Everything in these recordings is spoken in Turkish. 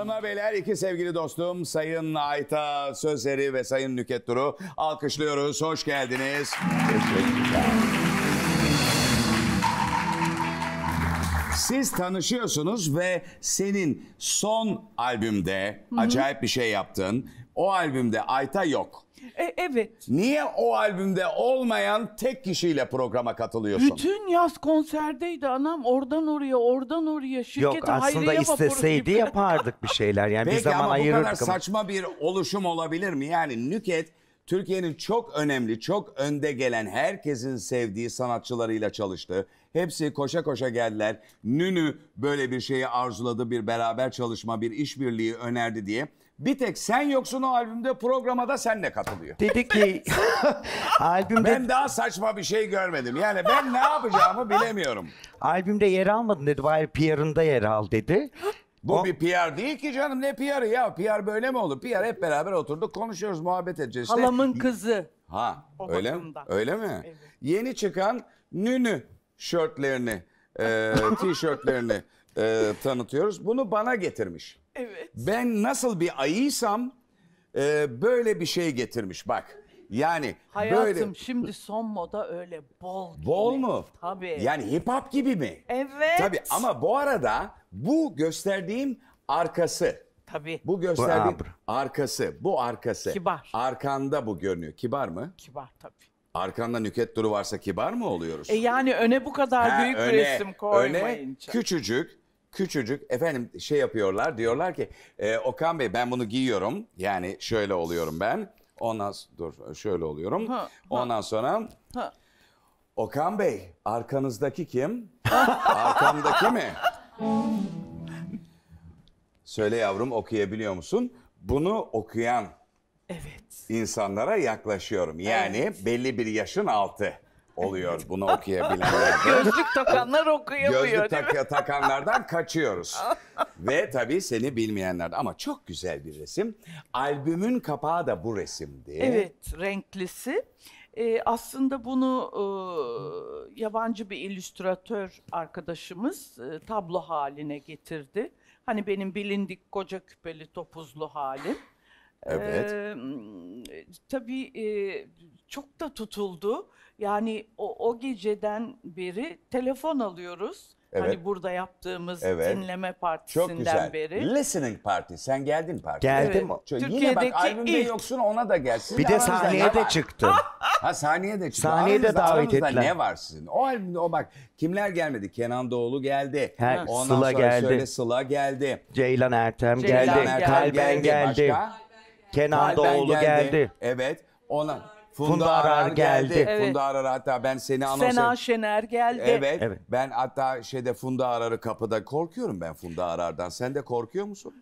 Hanımlar beyler iki sevgili dostum Sayın Ayta Sözleri ve Sayın Nüket Duru alkışlıyoruz. Hoş geldiniz. Teşekkürler. Siz tanışıyorsunuz ve senin son albümde acayip bir şey yaptın. O albümde Ayta yok. E, evet. Niye o albümde olmayan tek kişiyle programa katılıyorsun? Bütün yaz konserdeydi anam. Oradan oraya, oradan oraya. Şirkete Yok aslında isteseydi yapardık bir şeyler. Yani Peki bir zaman ama bu kadar saçma bir oluşum olabilir mi? Yani Nüket Türkiye'nin çok önemli, çok önde gelen herkesin sevdiği sanatçılarıyla çalıştı. Hepsi koşa koşa geldiler. Nünü böyle bir şeyi arzuladı, bir beraber çalışma, bir işbirliği önerdi diye. Bir tek sen yoksun o albümde programa da senle katılıyor. Dedi ki albümde... Ben daha saçma bir şey görmedim. Yani ben ne yapacağımı bilemiyorum. albümde yer almadın dedi. Hayır PR'ında yer al dedi. Bu o... bir PR değil ki canım ne PR'ı ya? PR böyle mi olur? PR hep beraber oturduk konuşuyoruz muhabbet edeceğiz. Işte. Halamın kızı. Ha o öyle, öyle mi? Evet. Yeni çıkan Nünü şörtlerini, e, tişörtlerini e, tanıtıyoruz. Bunu bana getirmiş. Evet. Ben nasıl bir ayıysam e, böyle bir şey getirmiş bak. Yani Hayatım böyle... şimdi son moda öyle bol gibi. Bol mu? Tabii. Yani hip hop gibi mi? Evet. Tabii ama bu arada bu gösterdiğim arkası. Tabii. Bu gösterdiğim bu arkası. Bu arkası. Kibar. Arkanda bu görünüyor. Kibar mı? Kibar tabii. Arkanda nüket duru varsa kibar mı oluyoruz? E yani öne bu kadar ha, büyük öne, bir resim koymayınca. Öne küçücük küçücük efendim şey yapıyorlar diyorlar ki e, Okan Bey ben bunu giyiyorum yani şöyle oluyorum ben ondan dur şöyle oluyorum ha, ha. ondan sonra ha. Okan Bey arkanızdaki kim arkamdaki mi söyle yavrum okuyabiliyor musun bunu okuyan evet. insanlara yaklaşıyorum yani evet. belli bir yaşın altı oluyor bunu okuyabilenler. Gözlük takanlar okuyamıyor Gözlük değil takanlardan kaçıyoruz. Ve tabii seni bilmeyenler ama çok güzel bir resim. Albümün kapağı da bu resimdi. Evet renklisi. Ee, aslında bunu e, yabancı bir illüstratör arkadaşımız e, tablo haline getirdi. Hani benim bilindik koca küpeli topuzlu halim. Evet. Ee, tabii e, çok da tutuldu. Yani o, o geceden beri telefon alıyoruz. Hani evet. Hani burada yaptığımız Evet. dinleme partisinden Çok güzel. beri. Listening Party. Sen geldin parti. Geldim. Evet. Çok- Yine bak albümde ilk. yoksun ona da gelsin. Bir de Aranızda sahneye de çıktı. Ha sahneye de çıktı. Sahneye de davet aranızda ettiler. ne var sizin? O albümde o bak kimler gelmedi? Kenan Doğulu geldi. Ha, Ondan Sıla sonra geldi. Söyle Sıla geldi. Ceylan Ertem Ceylan geldi. Ertem Kalben geldi. geldi. Başka? Kenan Kalben Doğulu geldi. Evet. Ona Funda, Arar, geldi. Evet. Funda Arar hatta ben seni anons Sena Şener geldi. Evet, Evet. Ben hatta şeyde Funda Arar'ı kapıda korkuyorum ben Funda Arar'dan. Sen de korkuyor musun?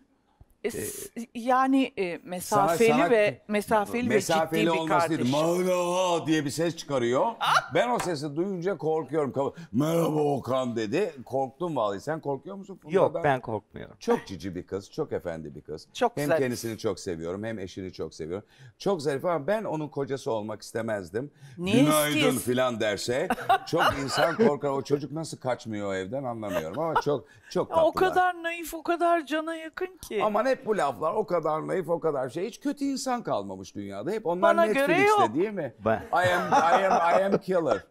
E, ee, yani e, mesafeli sana, ve mesafeli, mesafeli ve ciddi bir kardeş. Merhaba diye bir ses çıkarıyor. Aa! Ben o sesi duyunca korkuyorum. Merhaba Okan dedi. Korktum vallahi. Sen korkuyor musun? Bundan Yok ben, korkmuyorum. Çok cici bir kız, çok efendi bir kız. Çok hem zarif. kendisini çok seviyorum, hem eşini çok seviyorum. Çok zarif ama ben onun kocası olmak istemezdim. Niye Günaydın filan derse çok insan korkar. O çocuk nasıl kaçmıyor evden anlamıyorum ama çok çok tatlılar. O kadar naif, o kadar cana yakın ki. Ama ne hep bu laflar o kadar naif o kadar şey. Hiç kötü insan kalmamış dünyada. Hep onlar Bana göre Netflix'te değil mi? Ben- I am, I am, I am killer.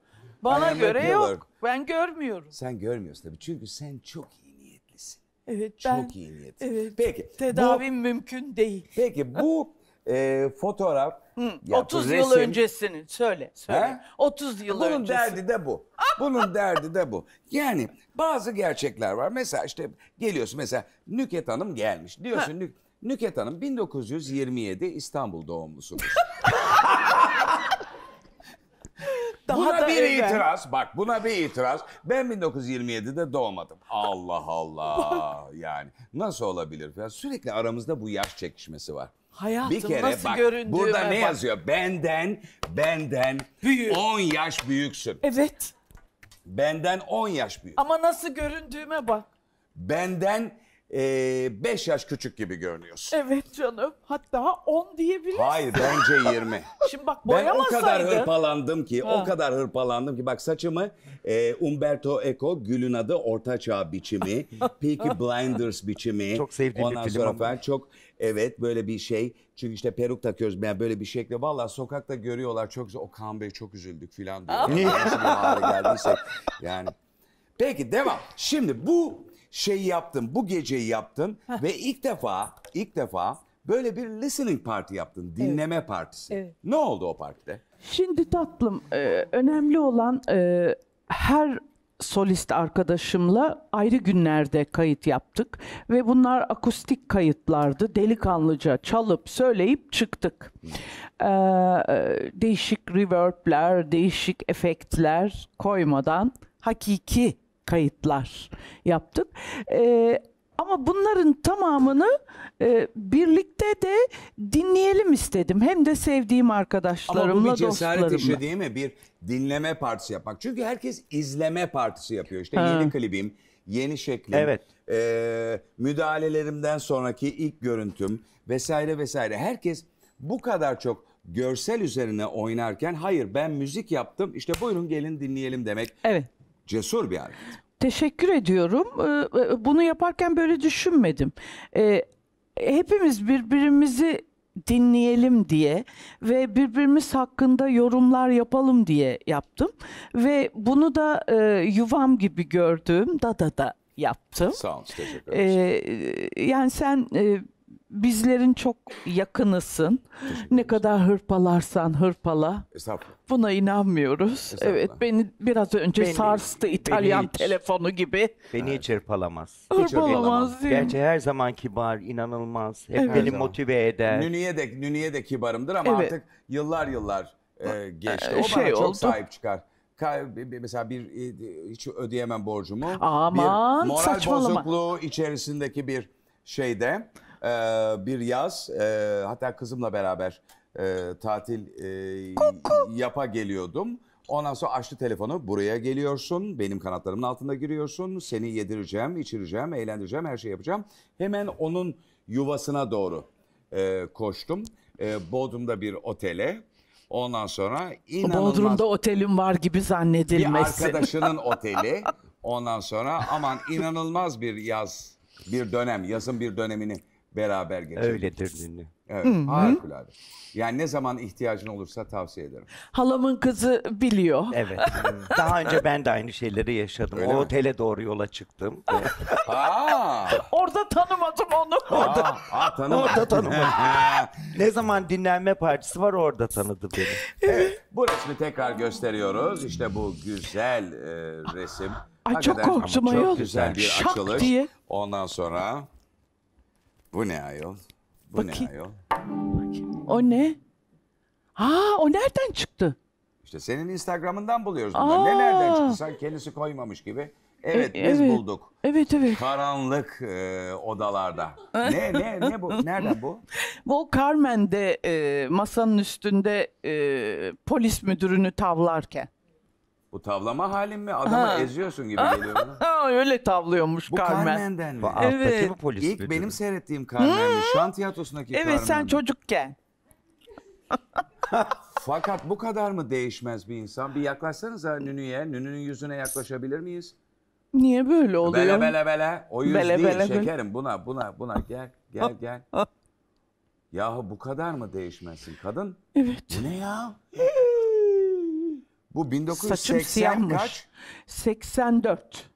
Bana am göre killer. yok. Ben görmüyorum. Sen görmüyorsun tabii. Çünkü sen çok iyi niyetlisin. Evet Çok ben iyi niyetlisin. evet Peki. bu- tedavim mümkün değil. Peki bu e, fotoğraf. Hı, 30 bu yıl resim- öncesini söyle söyle. 30 yıl Bunun öncesi. derdi de bu. Bunun derdi de bu. Yani bazı gerçekler var. Mesela işte geliyorsun mesela Nüket Hanım gelmiş. Diyorsun Nük- Nüket Hanım 1927 İstanbul doğumlusunuz. Daha buna da bir evvel. itiraz. Bak buna bir itiraz. Ben 1927'de doğmadım. Allah Allah. yani nasıl olabilir? Sürekli aramızda bu yaş çekişmesi var. Hayatım bir kere nasıl bak, göründüğüme Burada ne bak. yazıyor? Benden, benden Büyük. 10 yaş büyüksün. Evet. Benden 10 yaş büyük. Ama nasıl göründüğüme bak. Benden 5 ee, yaş küçük gibi görünüyorsun. Evet canım. Hatta 10 diyebilirsin. Hayır bence 20. Şimdi bak boyamasaydın. Ben o kadar hırpalandım ki, ha. o kadar hırpalandım ki. Bak saçımı e, Umberto Eco, Gül'ün adı Ortaçağ biçimi, Peaky Blinders biçimi. Çok sevdiğim Ondan bir film. Ondan sonra çok Evet böyle bir şey. Çünkü işte peruk takıyoruz. Yani böyle bir şekilde Valla sokakta görüyorlar çok güzel. Okan Bey çok üzüldük filan diyor. Nasıl bir hale geldiysek. Yani. Peki devam. Şimdi bu şeyi yaptın. Bu geceyi yaptın. ve ilk defa ilk defa böyle bir listening party yaptın. Dinleme partisi. Evet. Ne oldu o partide? Şimdi tatlım e, önemli olan e, her solist arkadaşımla ayrı günlerde kayıt yaptık ve bunlar akustik kayıtlardı. Delikanlıca çalıp söyleyip çıktık. Ee, değişik reverbler, değişik efektler koymadan hakiki kayıtlar yaptık. Ee, ama bunların tamamını e, birlikte de dinleyelim istedim. Hem de sevdiğim arkadaşlarımla, dostlarımla. Ama bu bir cesaret dostlarımla. işi değil mi? Bir dinleme partisi yapmak. Çünkü herkes izleme partisi yapıyor. İşte ha. yeni klibim, yeni şeklim, evet. e, müdahalelerimden sonraki ilk görüntüm vesaire vesaire. Herkes bu kadar çok görsel üzerine oynarken hayır ben müzik yaptım işte buyurun gelin dinleyelim demek. Evet. Cesur bir hareket. Teşekkür ediyorum. Ee, e, bunu yaparken böyle düşünmedim. Ee, hepimiz birbirimizi dinleyelim diye ve birbirimiz hakkında yorumlar yapalım diye yaptım ve bunu da e, yuvam gibi gördüğüm Dada da yaptım. Sağ olun, teşekkür ee, ederim. yani sen e, bizlerin çok yakınısın. Ne kadar hırpalarsan hırpala. Estağfurullah. Buna inanmıyoruz. Mesela. Evet beni biraz önce beni, sarstı İtalyan beni hiç, telefonu gibi. Beni evet. çırpalamaz. Çırpalamaz değil Gerçi her zaman kibar, inanılmaz. Hep evet. beni motive eder. Nüniye de, Nüniye de kibarımdır ama evet. artık yıllar yıllar e, ee, geçti. O şey bana çok oldu. sahip çıkar mesela bir e, hiç ödeyemem borcumu. Aman bir moral saçmalama. bozukluğu içerisindeki bir şeyde e, bir yaz e, hatta kızımla beraber e, tatil e, yapa geliyordum. Ondan sonra açtı telefonu. Buraya geliyorsun. Benim kanatlarımın altında giriyorsun. Seni yedireceğim, içireceğim, eğlendireceğim, her şeyi yapacağım. Hemen onun yuvasına doğru e, koştum. E, Bodrum'da bir otele. Ondan sonra inanılmaz... Bodrum'da otelim var gibi zannedilmesin. Bir arkadaşının oteli. Ondan sonra aman inanılmaz bir yaz, bir dönem, yazın bir dönemini beraber geçirdik. Öyledir dinle. Evet, harikulade. Yani ne zaman ihtiyacın olursa tavsiye ederim. Halamın kızı biliyor. Evet. Daha önce ben de aynı şeyleri yaşadım. Öyle o mi? otele doğru yola çıktım. Orada tanımadım onu. Orada, tanımadım. Orada tanımadım. ne zaman dinlenme partisi var orada tanıdı beni. Evet. Bu resmi tekrar gösteriyoruz. İşte bu güzel e, resim. Ay Hakikaten, çok korktum ayol. Çok güzel bir Şak açılış. Diye. Ondan sonra bu ne ayol? Bu Bakayım. ne ayol? O ne? Ha o nereden çıktı? İşte senin Instagram'ından buluyoruz bunları. Ne nereden çıktı? Sen kendisi koymamış gibi. E, evet E- biz evet. bulduk. Evet evet. Karanlık e, odalarda. ne ne ne bu? Nereden bu? Bu Carmen'de e, masanın üstünde e, polis müdürünü tavlarken. Bu tavlama halin mi? Adamı Ha. eziyorsun gibi geliyor bana. öyle tavlıyormuş Bu Carmen. Carmen'den mi? Evet. bu polis İlk müdürü. benim seyrettiğim Carmen'di. Hmm. Şan tiyatrosundaki Evet Carmen'di. sen çocukken. Fakat bu kadar mı değişmez bir insan? Bir yaklaşsanıza Nünü'ye. Nünü'nün yüzüne yaklaşabilir miyiz? Niye böyle oluyor? Bele bele bele. O yüz Bele değil bele. şekerim. Buna buna buna gel gel gel. Yahu bu kadar mı değişmezsin kadın? Evet. Bu ne ya? Bu 1980 Saçım siyahmış. kaç? 84.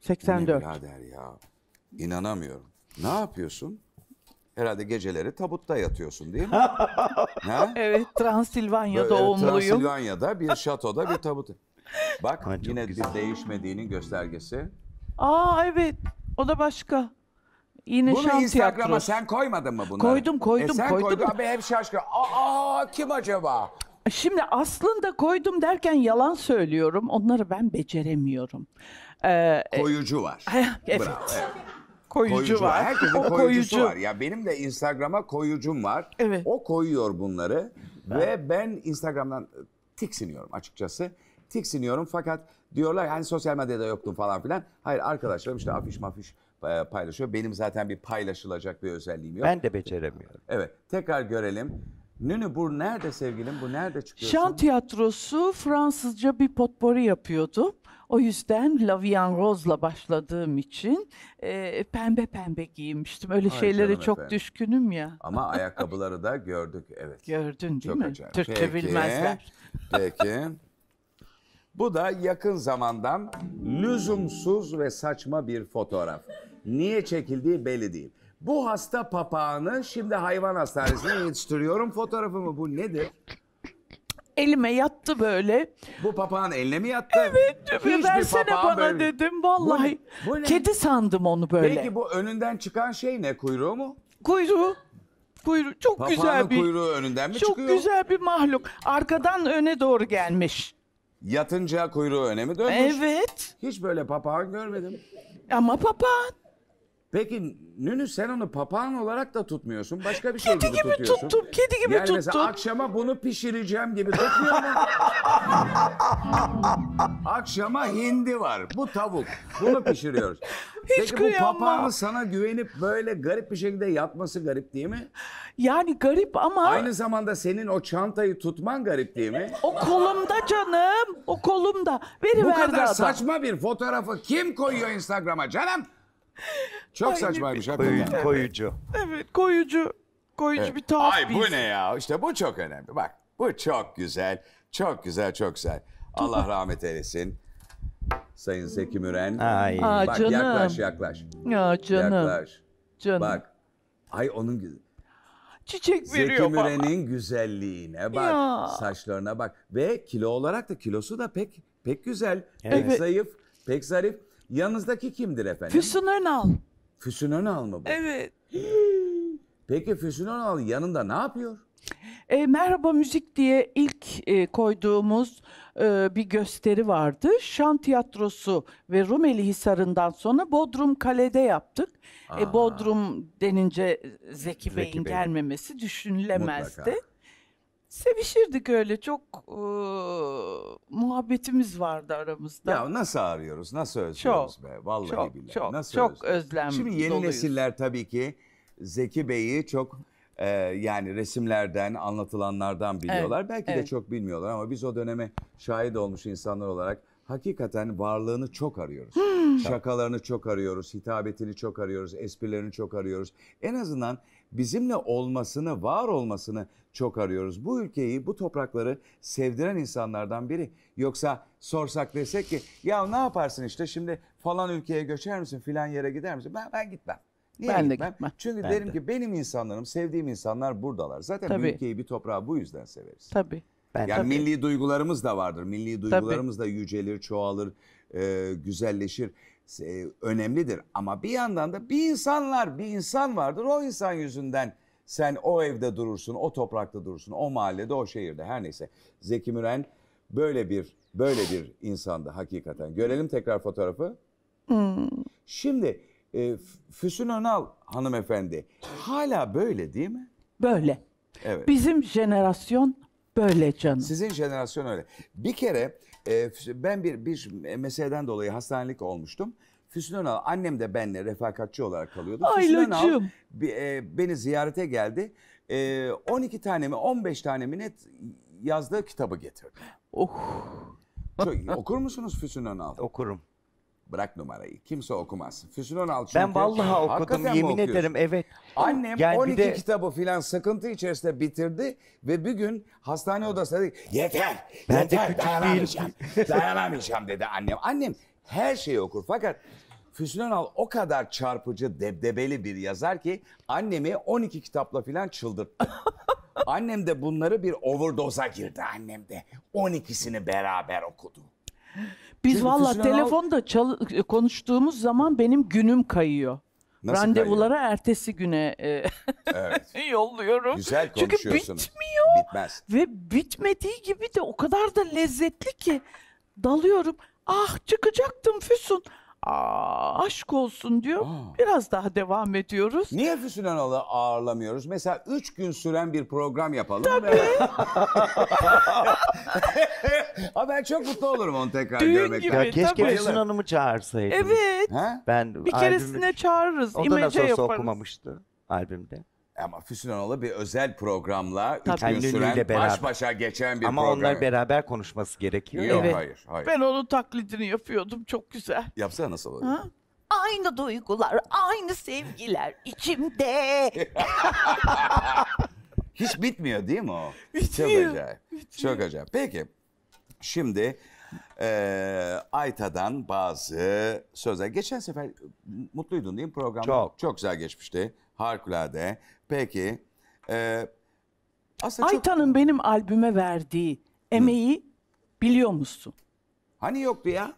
84. Birader ya. İnanamıyorum. Ne yapıyorsun? Herhalde geceleri tabutta yatıyorsun değil mi? ha? Evet Transilvanya doğumluyum. Transilvanya'da bir şatoda bir tabut. Bak Ha, yine güzel. değişmediğinin göstergesi. Aa evet o da başka. Yine Bunu Instagram'a sen koymadın mı bunları? Koydum, koydum, E sen koydum. koydun. Abi hep şaşkın. Aa kim acaba? Şimdi aslında koydum derken yalan söylüyorum. Onları ben beceremiyorum. Ee, e, koyucu var. evet. Bravo, evet. Koyucu, koyucu var. var. Herkesin o koyucusu koyucu. var. Ya benim de Instagram'a koyucum var. Evet. O koyuyor bunları ben... ve ben Instagram'dan e, tiksiniyorum açıkçası. Tiksiniyorum fakat diyorlar yani sosyal medyada yoktum falan filan. Hayır arkadaşlarım işte afiş mafiş e, paylaşıyor. Benim zaten bir paylaşılacak bir özelliğim yok. Ben de beceremiyorum. Evet. Tekrar görelim. Nünü bu nerede sevgilim? Bu nerede çıkıyor? Şan tiyatrosu Fransızca bir potpori yapıyordu. O yüzden Lavian Rose'la başladığım için e, pembe pembe giymiştim. Öyle Ay şeylere çok efendim. düşkünüm ya. Ama ayakkabıları da gördük evet. Gördün değil çok mi? Acayip. Türkçe peki, bilmezler. Peki. Bu da yakın zamandan lüzumsuz ve saçma bir fotoğraf. Niye çekildiği belli değil. Bu hasta papağanı şimdi hayvan hastanesine yetiştiriyorum. Fotoğrafı mı bu nedir? Elime yattı böyle. Bu papağan eline mi yattı? Evet, Hiçbir versene papağan bana böyle- dedim vallahi. Bu ne? Bu ne? Kedi sandım onu böyle. Peki bu önünden çıkan şey ne? Kuyruğu mu? Kuyruğu, kuyruğu çok Papağanın güzel bir Papağanın kuyruğu önünden mi çok çıkıyor? güzel bir mahluk. Arkadan öne doğru gelmiş. Yatınca kuyruğu öne mi dönmüş? Evet. Hiç böyle papağan görmedim. Ama papağan Peki Nünü sen onu papağan olarak da tutmuyorsun. Başka bir şey kedi gibi, gibi tutuyorsun. tuttum. Kedi gibi yani tuttum. Mesela akşama bunu pişireceğim gibi tutmuyor mu? akşama hindi var. Bu tavuk. Bunu pişiriyoruz. Hiç Peki kıyamam. bu papağanı sana güvenip böyle garip bir şekilde yatması garip değil mi? Yani garip ama... Aynı zamanda senin o çantayı tutman garip değil mi? o kolumda canım. O kolumda. Veriverdi adam. Bu kadar saçma bir fotoğrafı kim koyuyor Instagram'a canım? Çok Ay, saçmaymış Koyu, hakikaten. koyucu. Evet koyucu. Koyucu Evet. bir tuhaf Ay bir bu ne ya? İşte bu çok önemli. Bak bu çok güzel. Çok güzel, çok güzel. Allah rahmet eylesin. Sayın Zeki Müren. Ay. Aa, Bak canım. yaklaş yaklaş. Ya canım. Yaklaş. canım. Bak. Ay onun gü- Çiçek veriyor Zeki Müren'in güzelliğine bak. Ya. Saçlarına bak. Ve kilo olarak da kilosu da pek pek güzel. Pek zayıf. Pek zarif. Yanınızdaki kimdir efendim? Füsun Önal. Füsun Önal mı bu? Evet. Peki Füsun Önal yanında ne yapıyor? E, Merhaba Müzik diye ilk e, koyduğumuz e, bir gösteri vardı. Şan Tiyatrosu ve Rumeli Hisarı'ndan sonra Bodrum Kale'de yaptık. E, Bodrum denince Zeki, Zeki Bey'in Bey. gelmemesi düşünülemezdi. Mutlaka. Sevişirdik öyle çok e, muhabbetimiz vardı aramızda. Ya nasıl arıyoruz, nasıl özlüyoruz be vallahi çok, billahi. Çok, nasıl çok özlem Şimdi yeni doluyuz. nesiller tabii ki Zeki Bey'i çok e, yani resimlerden, anlatılanlardan biliyorlar. Evet, Belki evet. de çok bilmiyorlar ama biz o döneme şahit olmuş insanlar olarak hakikaten varlığını çok arıyoruz. Hmm. Şakalarını çok arıyoruz, hitabetini çok arıyoruz, esprilerini çok arıyoruz. En azından bizimle olmasını, var olmasını çok arıyoruz. Bu ülkeyi, bu toprakları sevdiren insanlardan biri. Yoksa sorsak desek ki ya ne yaparsın işte şimdi falan ülkeye göçer misin filan yere gider misin? Ben, ben gitmem. Niye ben gitmem? de gitmem. Çünkü ben derim de. ki benim insanlarım, sevdiğim insanlar buradalar. Zaten Tabii. bu ülkeyi bir toprağı bu yüzden severiz. Tabii. Ben, yani tabii. milli duygularımız da vardır. Milli duygularımız tabii. da yücelir, çoğalır, e, güzelleşir. E, önemlidir. Ama bir yandan da bir insanlar, bir insan vardır. O insan yüzünden sen o evde durursun, o toprakta durursun, o mahallede, o şehirde her neyse. Zeki Müren böyle bir böyle bir insandı hakikaten. Görelim tekrar fotoğrafı. Hmm. Şimdi e, Füsun Önal hanımefendi hala böyle değil mi? Böyle. Evet. Bizim jenerasyon böyle canım. Sizin jenerasyon öyle. Bir kere e, ben bir bir meseleden dolayı hastanelik olmuştum. Füsun Önal annem de benle refakatçi olarak kalıyordu. Ay Füsun Önal e, beni ziyarete geldi. E, 12 tane mi 15 tane mi net yazdığı kitabı getirdi. Oh. Çok- okur musunuz Füsun Önal? Okurum. Bırak numarayı. Kimse okumaz. Füsun Önal çünkü. Ben vallahi okudum yemin ederim evet. Annem Yani 12 de- kitabı filan sıkıntı içerisinde bitirdi ve bir gün hastane odasında yeter Ben de yeter küçük dayanamayacağım. dayanamayacağım dedi annem. Annem her şeyi okur. Fakat Füsun Önal o kadar çarpıcı, debdebeli bir yazar ki annemi 12 kitapla filan çıldırttı. annem de bunları bir overdose'a girdi annem de. 12'sini beraber okudu. Biz Çünkü valla Füsun Önal- çal- konuştuğumuz zaman benim günüm kayıyor. Nasıl Randevulara ertesi güne e, Evet. yolluyorum. Güzel Çünkü bitmiyor. Bitmez. Ve bitmediği gibi de o kadar da lezzetli ki dalıyorum. Ah çıkacaktım Füsun. Aa, aşk olsun diyor. Aa. Biraz daha devam ediyoruz. Niye Füsun Anal'ı ağırlamıyoruz? Mesela üç gün süren bir program yapalım. Tabii. Ama ben çok mutlu olurum onu tekrar Düğün görmekten. gibi. Ya keşke tabii. Füsun Hanım'ı çağırsaydınız. Evet. Ha? Ben Bir keresine albümü... çağırırız. O da nasıl olsa yaparız. okumamıştı albümde. Ama Füsun Anadolu bir özel programla Tabii. üç gün Ünlüyle süren baş başa geçen bir Ama program. onlar beraber konuşması gerekiyor. Yok Evet. hayır hayır. Ben onun taklidini yapıyordum çok güzel. Yapsana nasıl olur? Ha? Aynı duygular, aynı sevgiler içimde. Hiç bitmiyor değil mi o? Bitmiyor. Çok acayip. Çok acayip. Peki şimdi eee Ayta'dan bazı sözler. Geçen sefer mutluydun değil mi programda? Çok. güzel geçmişti. Harikulade. Peki. Ee, aslında çok... Aytan'ın benim albüme verdiği emeği biliyor musun? Hani yoktu ya?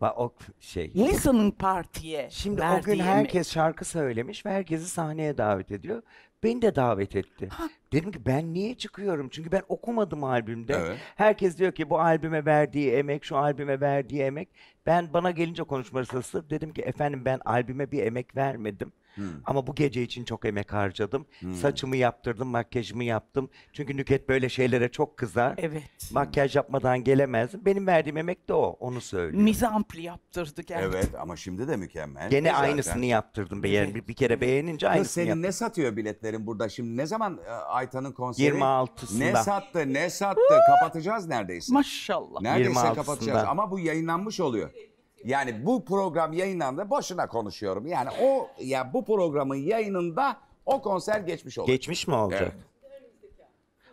Ba- o şey. Lisa'nın partiye Şimdi o gün herkes emek. şarkı söylemiş ve herkesi sahneye davet ediyor. Beni de davet etti. Dedim ki ben niye çıkıyorum? Çünkü ben okumadım albümde. Evet. Herkes diyor ki bu albüme verdiği emek, şu albüme verdiği emek. Ben bana gelince konuşması sırası dedim ki efendim ben albüme bir emek vermedim. Hmm. Ama bu gece için çok emek harcadım. Hmm. Saçımı yaptırdım, makyajımı yaptım. Çünkü Nüket böyle şeylere çok kızar. Evet. Makyaj yapmadan gelemezdim. Benim verdiğim emek de o. Onu söylüyorum. ampli yaptırdı gerçekten. Evet ama şimdi de mükemmel. Gene Zaten. aynısını yaptırdım. Beğen, bir, bir kere beğenince Kız aynısını senin yaptım. ne satıyor biletlerin burada şimdi? Ne zaman e, Aytan'ın konseri? 26'sında. Ne sattı ne sattı? Kapatacağız neredeyse. Maşallah. Neredeyse 26'sında. kapatacağız ama bu yayınlanmış oluyor. Yani bu program yayınlandı boşuna konuşuyorum. Yani o ya bu programın yayınında o konser geçmiş oldu. Geçmiş mi olacak? Evet.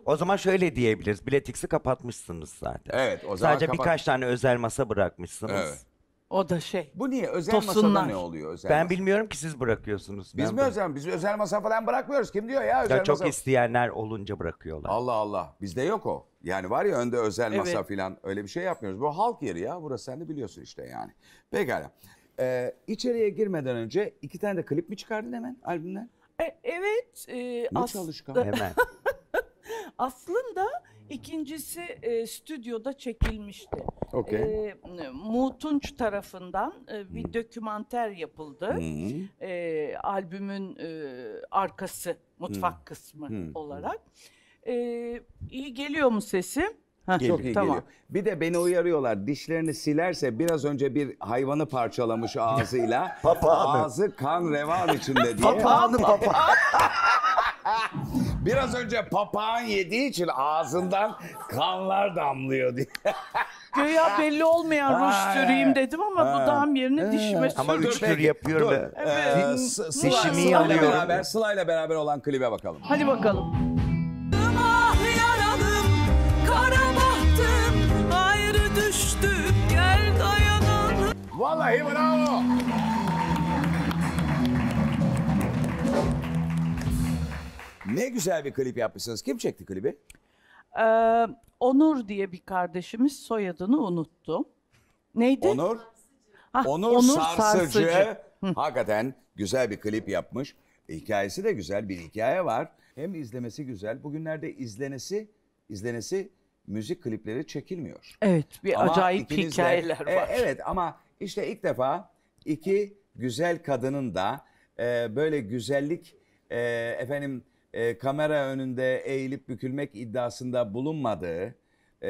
O zaman şöyle diyebiliriz. Biletix'i kapatmışsınız zaten. Evet, o zaman Sadece kapat- birkaç tane özel masa bırakmışsınız. Evet. O da şey. Bu niye? Özel masada ne oluyor özel Ben masa? bilmiyorum ki siz bırakıyorsunuz. Biz Ben mi özel? Biz özel masa falan bırakmıyoruz. Kim diyor ya özel Ya çok isteyenler olunca bırakıyorlar. Allah Allah. Bizde yok o. Yani var ya önde özel masa falan öyle bir şey yapmıyoruz. Bu halk yeri ya. Burası sen de biliyorsun işte yani. Pekala. Ee, içeriye girmeden önce iki tane de klip mi çıkardın hemen albümden? E, evet. e, Ne as- çalışkan? Hemen. aslında İkincisi e, stüdyoda çekilmişti. Okay. E, Mutunç tarafından e, bir hmm. dokümanter yapıldı. Hmm. E, albümün e, arkası, mutfak hmm. kısmı hmm. olarak. E, iyi geliyor mu sesi? Ha, Çok iyi tamam. geliyor. Bir de beni uyarıyorlar. Dişlerini silerse biraz önce bir hayvanı parçalamış ağzıyla. papağanı. Ağzı kan revan içinde diye. papağanı papağan. Biraz önce papağan yediği için ağzından kanlar damlıyor diye. Göya belli olmayan ruj Ha, süreyim dedim ama bu dam yerine dişime sürdüm. Ama üç tür yapıyorum. Dur. ve- Ee, S- Sıla- ile Sıla'yla yalıyorum. beraber, beraber olan klibe bakalım. Hadi bakalım. Vallahi bravo. Ne güzel bir klip yapmışsınız. Kim çekti klibi? Ee, Onur diye bir kardeşimiz soyadını unuttum. Neydi? Onur. Ha, Onur, Onur Sarsıcı. Sarsıcı. Hakikaten güzel bir klip yapmış. Hikayesi de güzel bir hikaye var. Hem izlemesi güzel. Bugünlerde izlenesi izlenesi müzik klipleri çekilmiyor. Evet, bir ama acayip ikinizle, hikayeler e, var. E, evet ama işte ilk defa iki güzel kadının da e, böyle güzellik e, efendim e, kamera önünde eğilip bükülmek iddiasında bulunmadığı, e,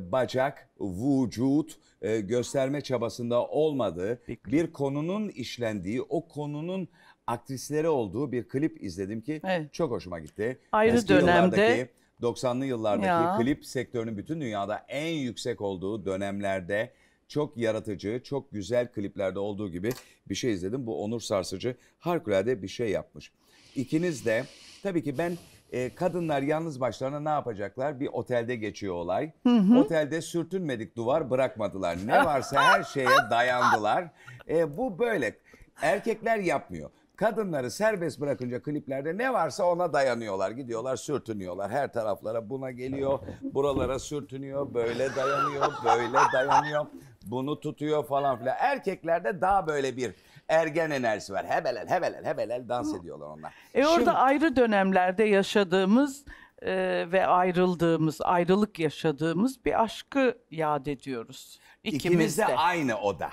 bacak, vücut e, gösterme çabasında olmadığı, Peki. bir konunun işlendiği, o konunun aktrisleri olduğu bir klip izledim ki Evet. çok hoşuma gitti. Ayrı Eski dönemde- yıllardaki, 90'lı yıllardaki Ya. klip sektörünün bütün dünyada en yüksek olduğu dönemlerde çok yaratıcı, çok güzel kliplerde olduğu gibi bir şey izledim. Bu onur sarsıcı, harikulade bir şey yapmış. İkiniz de Tabii ki ben e, kadınlar yalnız başlarına ne yapacaklar? Bir otelde geçiyor olay. Hı hı. Otelde sürtünmedik duvar bırakmadılar. Ne varsa her şeye dayandılar. E, bu böyle. Erkekler yapmıyor. Kadınları serbest bırakınca kliplerde ne varsa ona dayanıyorlar. Gidiyorlar sürtünüyorlar. Her taraflara buna geliyor. Buralara sürtünüyor. Böyle dayanıyor. Böyle dayanıyor. Bunu tutuyor falan filan. Erkeklerde daha böyle bir ergen enerjisi var. Hebelel hebelel hebelel dans ediyorlar onlar. E orada Şimdi, ayrı dönemlerde yaşadığımız e, ve ayrıldığımız, ayrılık yaşadığımız bir aşkı yad ediyoruz. İkimiz, ikimiz de. de aynı oda.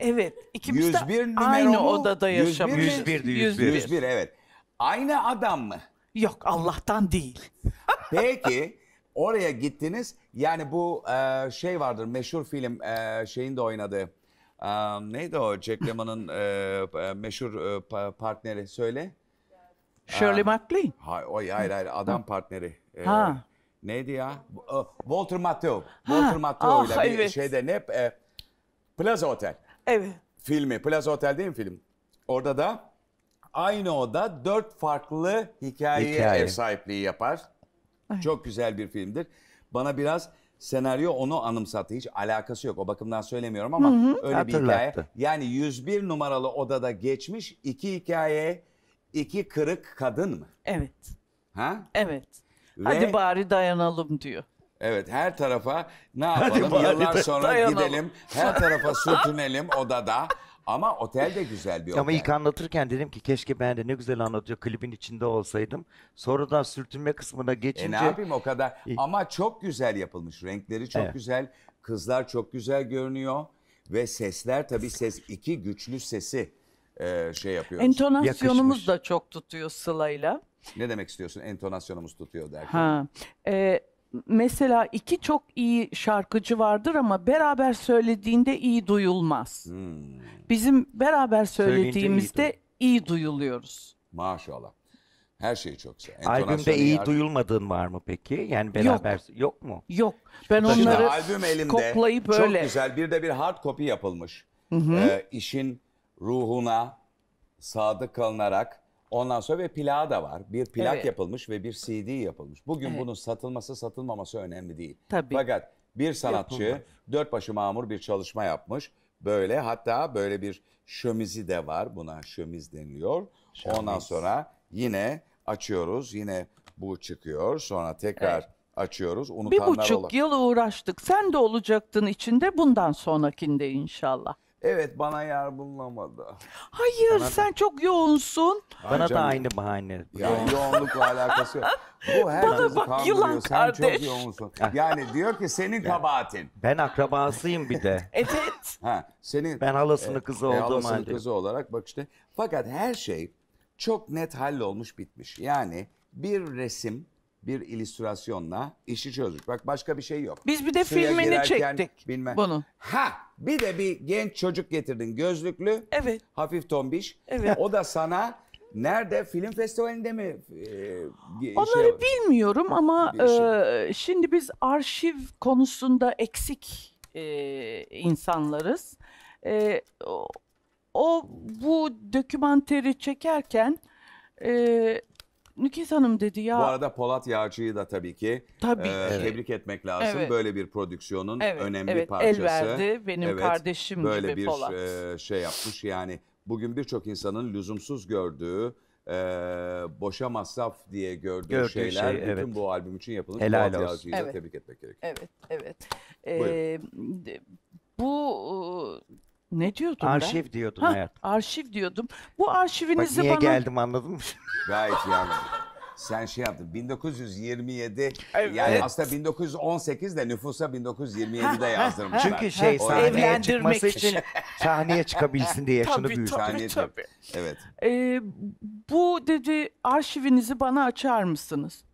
Evet, ikimiz 101 de aynı mu? odada yaşamış. 101 101. 101. 101 evet. Aynı adam mı? Yok, Allah'tan değil. Peki oraya gittiniz. Yani bu e, şey vardır meşhur film e, şeyin de oynadığı Um, neydi o Jack Lemmon'ın e, e, meşhur e, pa- partneri söyle. Shirley um, Mackley. Hayır, oy, hayır hayır adam partneri. E, Ha. Neydi ya? E, Walter Matthau. Walter Matthau ah, ile ah, bir evet. şeyde ne? e, Plaza Hotel Evet. filmi. Plaza Hotel değil mi film? Orada da aynı oda dört farklı hikayeye Hikaye. ev sahipliği yapar. Çok güzel bir filmdir. Bana biraz senaryo onu anımsattı. Hiç alakası yok. O bakımdan söylemiyorum ama hı hı. öyle Hatırlattı. bir hikaye. Yani 101 numaralı odada geçmiş iki hikaye, iki kırık kadın mı? Evet. Ha? Evet. Ve, Hadi bari dayanalım diyor. Evet her tarafa ne yapalım Hadi yıllar sonra dayanalım. gidelim her tarafa sürtünelim odada. Ama otel de güzel bir otel. Ama ilk anlatırken dedim ki keşke ben de ne güzel anlatıyor klibin içinde olsaydım. Sonradan sürtünme kısmına geçince... E ne yapayım o kadar. Ama çok güzel yapılmış. Renkleri çok evet. güzel. Kızlar çok güzel görünüyor. Ve sesler tabii ses iki güçlü sesi e, şey yapıyor. Entonasyonumuz Yakışmış. da çok tutuyor Sıla'yla. Ne demek istiyorsun entonasyonumuz tutuyor derken? Ha. Ee, mesela iki çok iyi şarkıcı vardır ama beraber söylediğinde iyi duyulmaz. Hmm. Bizim beraber söylediğimizde iyi, iyi duyuluyoruz. Maşallah. Her şey çok güzel. Albümde iyi yer... duyulmadığın var mı peki? Yani beraber yok, yok mu? Yok. Ben Şimdi onları albüm elimde. koplayıp böyle. Çok güzel. Bir de bir hard copy yapılmış. Hı hı. Ee, işin ruhuna sadık kalınarak Ondan sonra ve plağı da var. Bir plak Evet. yapılmış ve bir CD yapılmış. Bugün Evet. bunun satılması satılmaması önemli değil. Tabii. Fakat bir sanatçı dört başı mamur bir çalışma yapmış. Böyle hatta böyle bir şömizi de var. Buna şömiz deniliyor. Ondan sonra yine açıyoruz. Yine bu çıkıyor. Sonra tekrar açıyoruz. Unutanlar Bir buçuk olarak- yıl uğraştık. Sen de olacaktın içinde bundan sonrakinde inşallah. Evet bana yer bulunamadı. Hayır Bana- sen çok yoğunsun. Bana da aynı bahane. Ya yoğunlukla alakası yok. Bu herkesi bak, yılan Sen kardeş. çok yoğunsun. Ah. Yani diyor ki senin kabahatin. Ben akrabasıyım bir de. Evet. Ha, senin Ben halasının e, kızı e, olduğum halasının kızı olarak bak işte. Fakat her şey çok net hallolmuş bitmiş. Yani bir resim bir illüstrasyonla işi çözdük. Bak başka bir şey yok. Biz bir de Suya filmini girerken, çektik bilmem. bunu. Ha bir de bir genç çocuk getirdin gözlüklü. Evet. Hafif tombiş. Evet. O da sana nerede film festivalinde mi? E, şey Onları şey, bilmiyorum ama şey. e, şimdi biz arşiv konusunda eksik e, insanlarız. E, o, o bu dökümanteri çekerken e, Nükhet Hanım dedi ya. Bu arada Polat Yağcı'yı da tabii ki tabii. E, evet. tebrik etmek lazım. Evet. Böyle bir prodüksiyonun evet, önemli evet, parçası. El verdi benim evet, kardeşim böyle gibi Polat. Böyle bir şey yapmış yani bugün birçok insanın lüzumsuz gördüğü e, boşa masraf diye gördüğü, gördüğü şeyler şey, bütün bu albüm için yapılmış. Helal Polat Yağcı'yı da tebrik etmek gerekiyor. Evet, evet. Ee, bu ne diyordum ben? Arşiv diyordum Hah, hayat. arşiv diyordum. Bu Bak arşivinizi niye bana... geldim anladın mı? Gayet iyi anladım. Sen şey yaptın 1927 yani aslında 1918 de nüfusa 1927'de yazdırmışlar. Çünkü şey O sahneye Evlendirmek çıkması için. sahneye çıkabilsin diye yaşını Tabii, büyüt. tabii. Saniye tabii. Evet. Ee, bu dedi arşivinizi bana açar mısınız?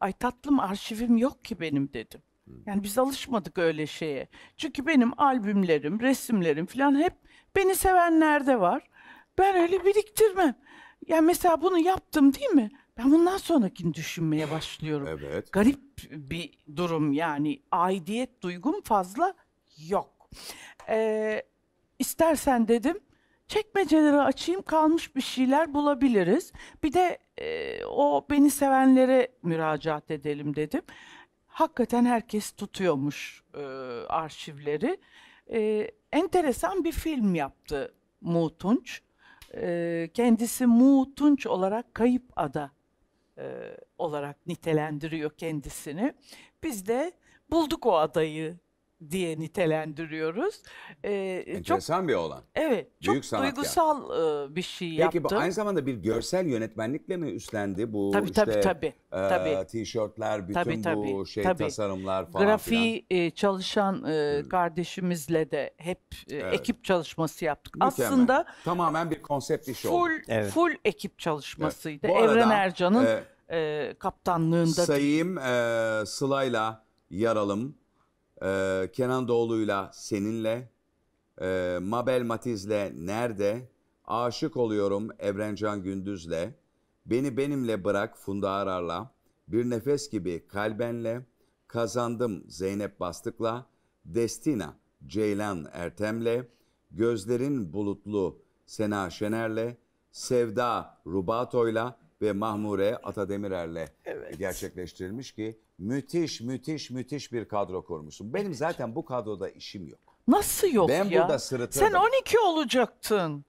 Ay tatlım arşivim yok ki benim dedim. Yani biz alışmadık öyle şeye. Çünkü benim albümlerim, resimlerim falan hep beni sevenlerde var. Ben öyle biriktirmem. Yani mesela bunu yaptım değil mi? Ben bundan sonrakini düşünmeye başlıyorum. Evet. Garip bir durum yani. Aidiyet duygum fazla yok. Ee, istersen dedim çekmeceleri açayım kalmış bir şeyler bulabiliriz. Bir de e, o beni sevenlere müracaat edelim dedim hakikaten herkes tutuyormuş e, arşivleri. E, enteresan bir film yaptı Mutunç. E, kendisi Mutunç olarak Kayıp Ada e, olarak nitelendiriyor kendisini. Biz de bulduk o adayı diye nitelendiriyoruz. Ee, Enteresan çok, bir olan. Evet. Çok Büyük sanatkar. duygusal e, bir şey yaptı. Peki bu aynı zamanda bir görsel yönetmenlikle mi üstlendi bu tabii, işte tabii, tabii, e, tabii. tişörtler, bütün tabii, tabii, bu şey tabii. tasarımlar falan Grafiği filan. E, çalışan e, kardeşimizle de hep e, evet. ekip çalışması yaptık. Mükemmel. Aslında tamamen bir konsept işi full, oldu. Evet. Full ekip çalışmasıydı. Evet. Bu arada, Evren Ercan'ın e, e, kaptanlığında. Sayayım e, Sıla'yla Yaralım, ee, Kenan Doğulu'yla Seninle, e, Mabel Matiz'le Nerede, Aşık Oluyorum Evrencan Gündüz'le, Beni Benimle Bırak Funda Arar'la, Bir Nefes Gibi Kalben'le, Kazandım Zeynep Bastık'la, Destina Ceylan Ertem'le, Gözlerin Bulutlu Sena Şener'le, Sevda Rubato'yla ve Mahmure Atademirer'le evet. gerçekleştirilmiş ki müthiş müthiş müthiş bir kadro kurmuşsun. Benim zaten bu kadroda işim yok. Nasıl yok ben ya? Ben burada sırıtırdım. Sen 12 olacaktın.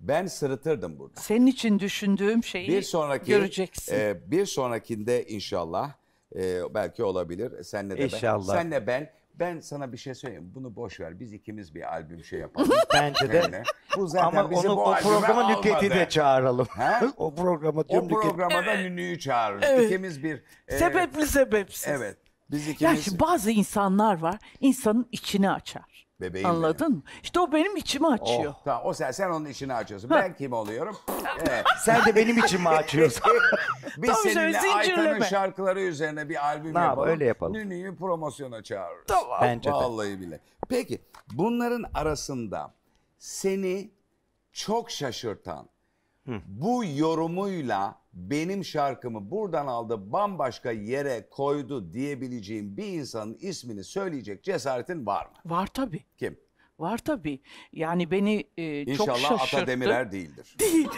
Ben sırıtırdım burada. Senin için düşündüğüm şeyi bir sonraki, göreceksin. E, bir sonrakinde inşallah e, belki olabilir. Senle de inşallah. ben. Senle ben ben sana bir şey söyleyeyim. Bunu boş ver. Biz ikimiz bir albüm şey yapalım. Bence de. Bu zaten Ama bizi onu bu o albüme Nüket'i de çağıralım. Ha? o programı, tüm O Nükhet. programa da Nünü'yü çağırırız. Evet. İkimiz bir... e, Sebepli sebepsiz. Evet. Biz Ya ikimiz... şimdi bazı insanlar var, insanın içini açar. Bebeğim Anladın mı? İşte o benim içimi oh, açıyor. Oh, tamam. O sen, sen onun işini açıyorsun. Ben kim oluyorum? Evet. sen de benim içimi açıyorsun. Biz tamam, seninle Aytan'ın şarkıları üzerine bir albüm ne yapalım. Öyle yapalım. Nünü'yü promosyona çağırırız. Tamam. Bence Vallahi de. bile. Peki bunların arasında seni çok şaşırtan Hı. bu yorumuyla benim şarkımı buradan aldı bambaşka yere koydu diyebileceğim bir insanın ismini söyleyecek cesaretin var mı? Var tabii. Kim? Var tabii. Yani beni e, çok şaşırttı. İnşallah Ata Demirer değildir. Değil.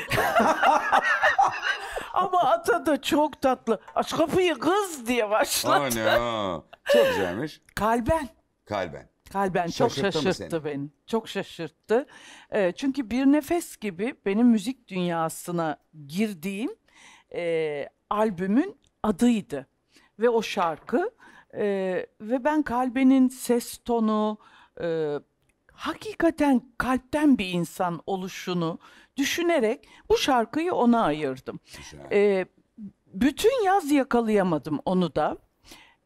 Ama ata da çok tatlı. Aç kapıyı kız diye başladı. Ana. Çok güzelmiş. Kalben. Kalben. Kalben çok Şaşırttı şaşırttı beni. Çok şaşırttı. Ee, çünkü bir nefes gibi benim müzik dünyasına girdiğim e, albümün adıydı. Ve o şarkı e, ve ben kalbenin ses tonu, e, hakikaten kalpten bir insan oluşunu düşünerek bu şarkıyı ona ayırdım. E, bütün yaz yakalayamadım onu da.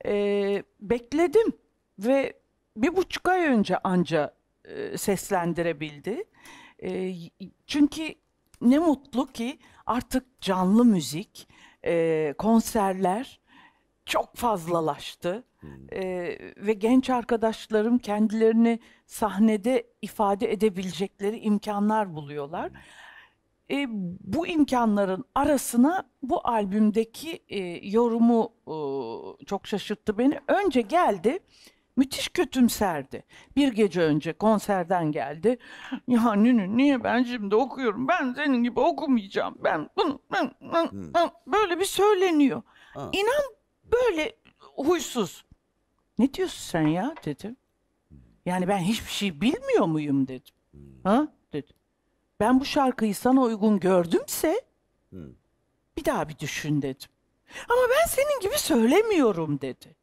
E, bekledim ve bir buçuk ay önce anca e, seslendirebildi. E, çünkü ne mutlu ki artık canlı müzik, e, konserler çok fazlalaştı. Hmm. E, ve genç arkadaşlarım kendilerini sahnede ifade edebilecekleri imkanlar buluyorlar. Hmm. E, bu imkanların arasına bu albümdeki e, yorumu e, çok şaşırttı beni. Önce geldi müthiş kötümserdi. Bir gece önce konserden geldi. Ya Nünü niye ben şimdi okuyorum? Ben senin gibi okumayacağım. Ben bunu ben, ben, hmm. ben. böyle bir söyleniyor. Ha. İnan böyle huysuz. Ne diyorsun sen ya dedim. Yani ben hiçbir şey bilmiyor muyum dedim. Hmm. Ha dedi. Ben bu şarkıyı sana uygun gördümse hmm. bir daha bir düşün dedim. Ama ben senin gibi söylemiyorum dedi.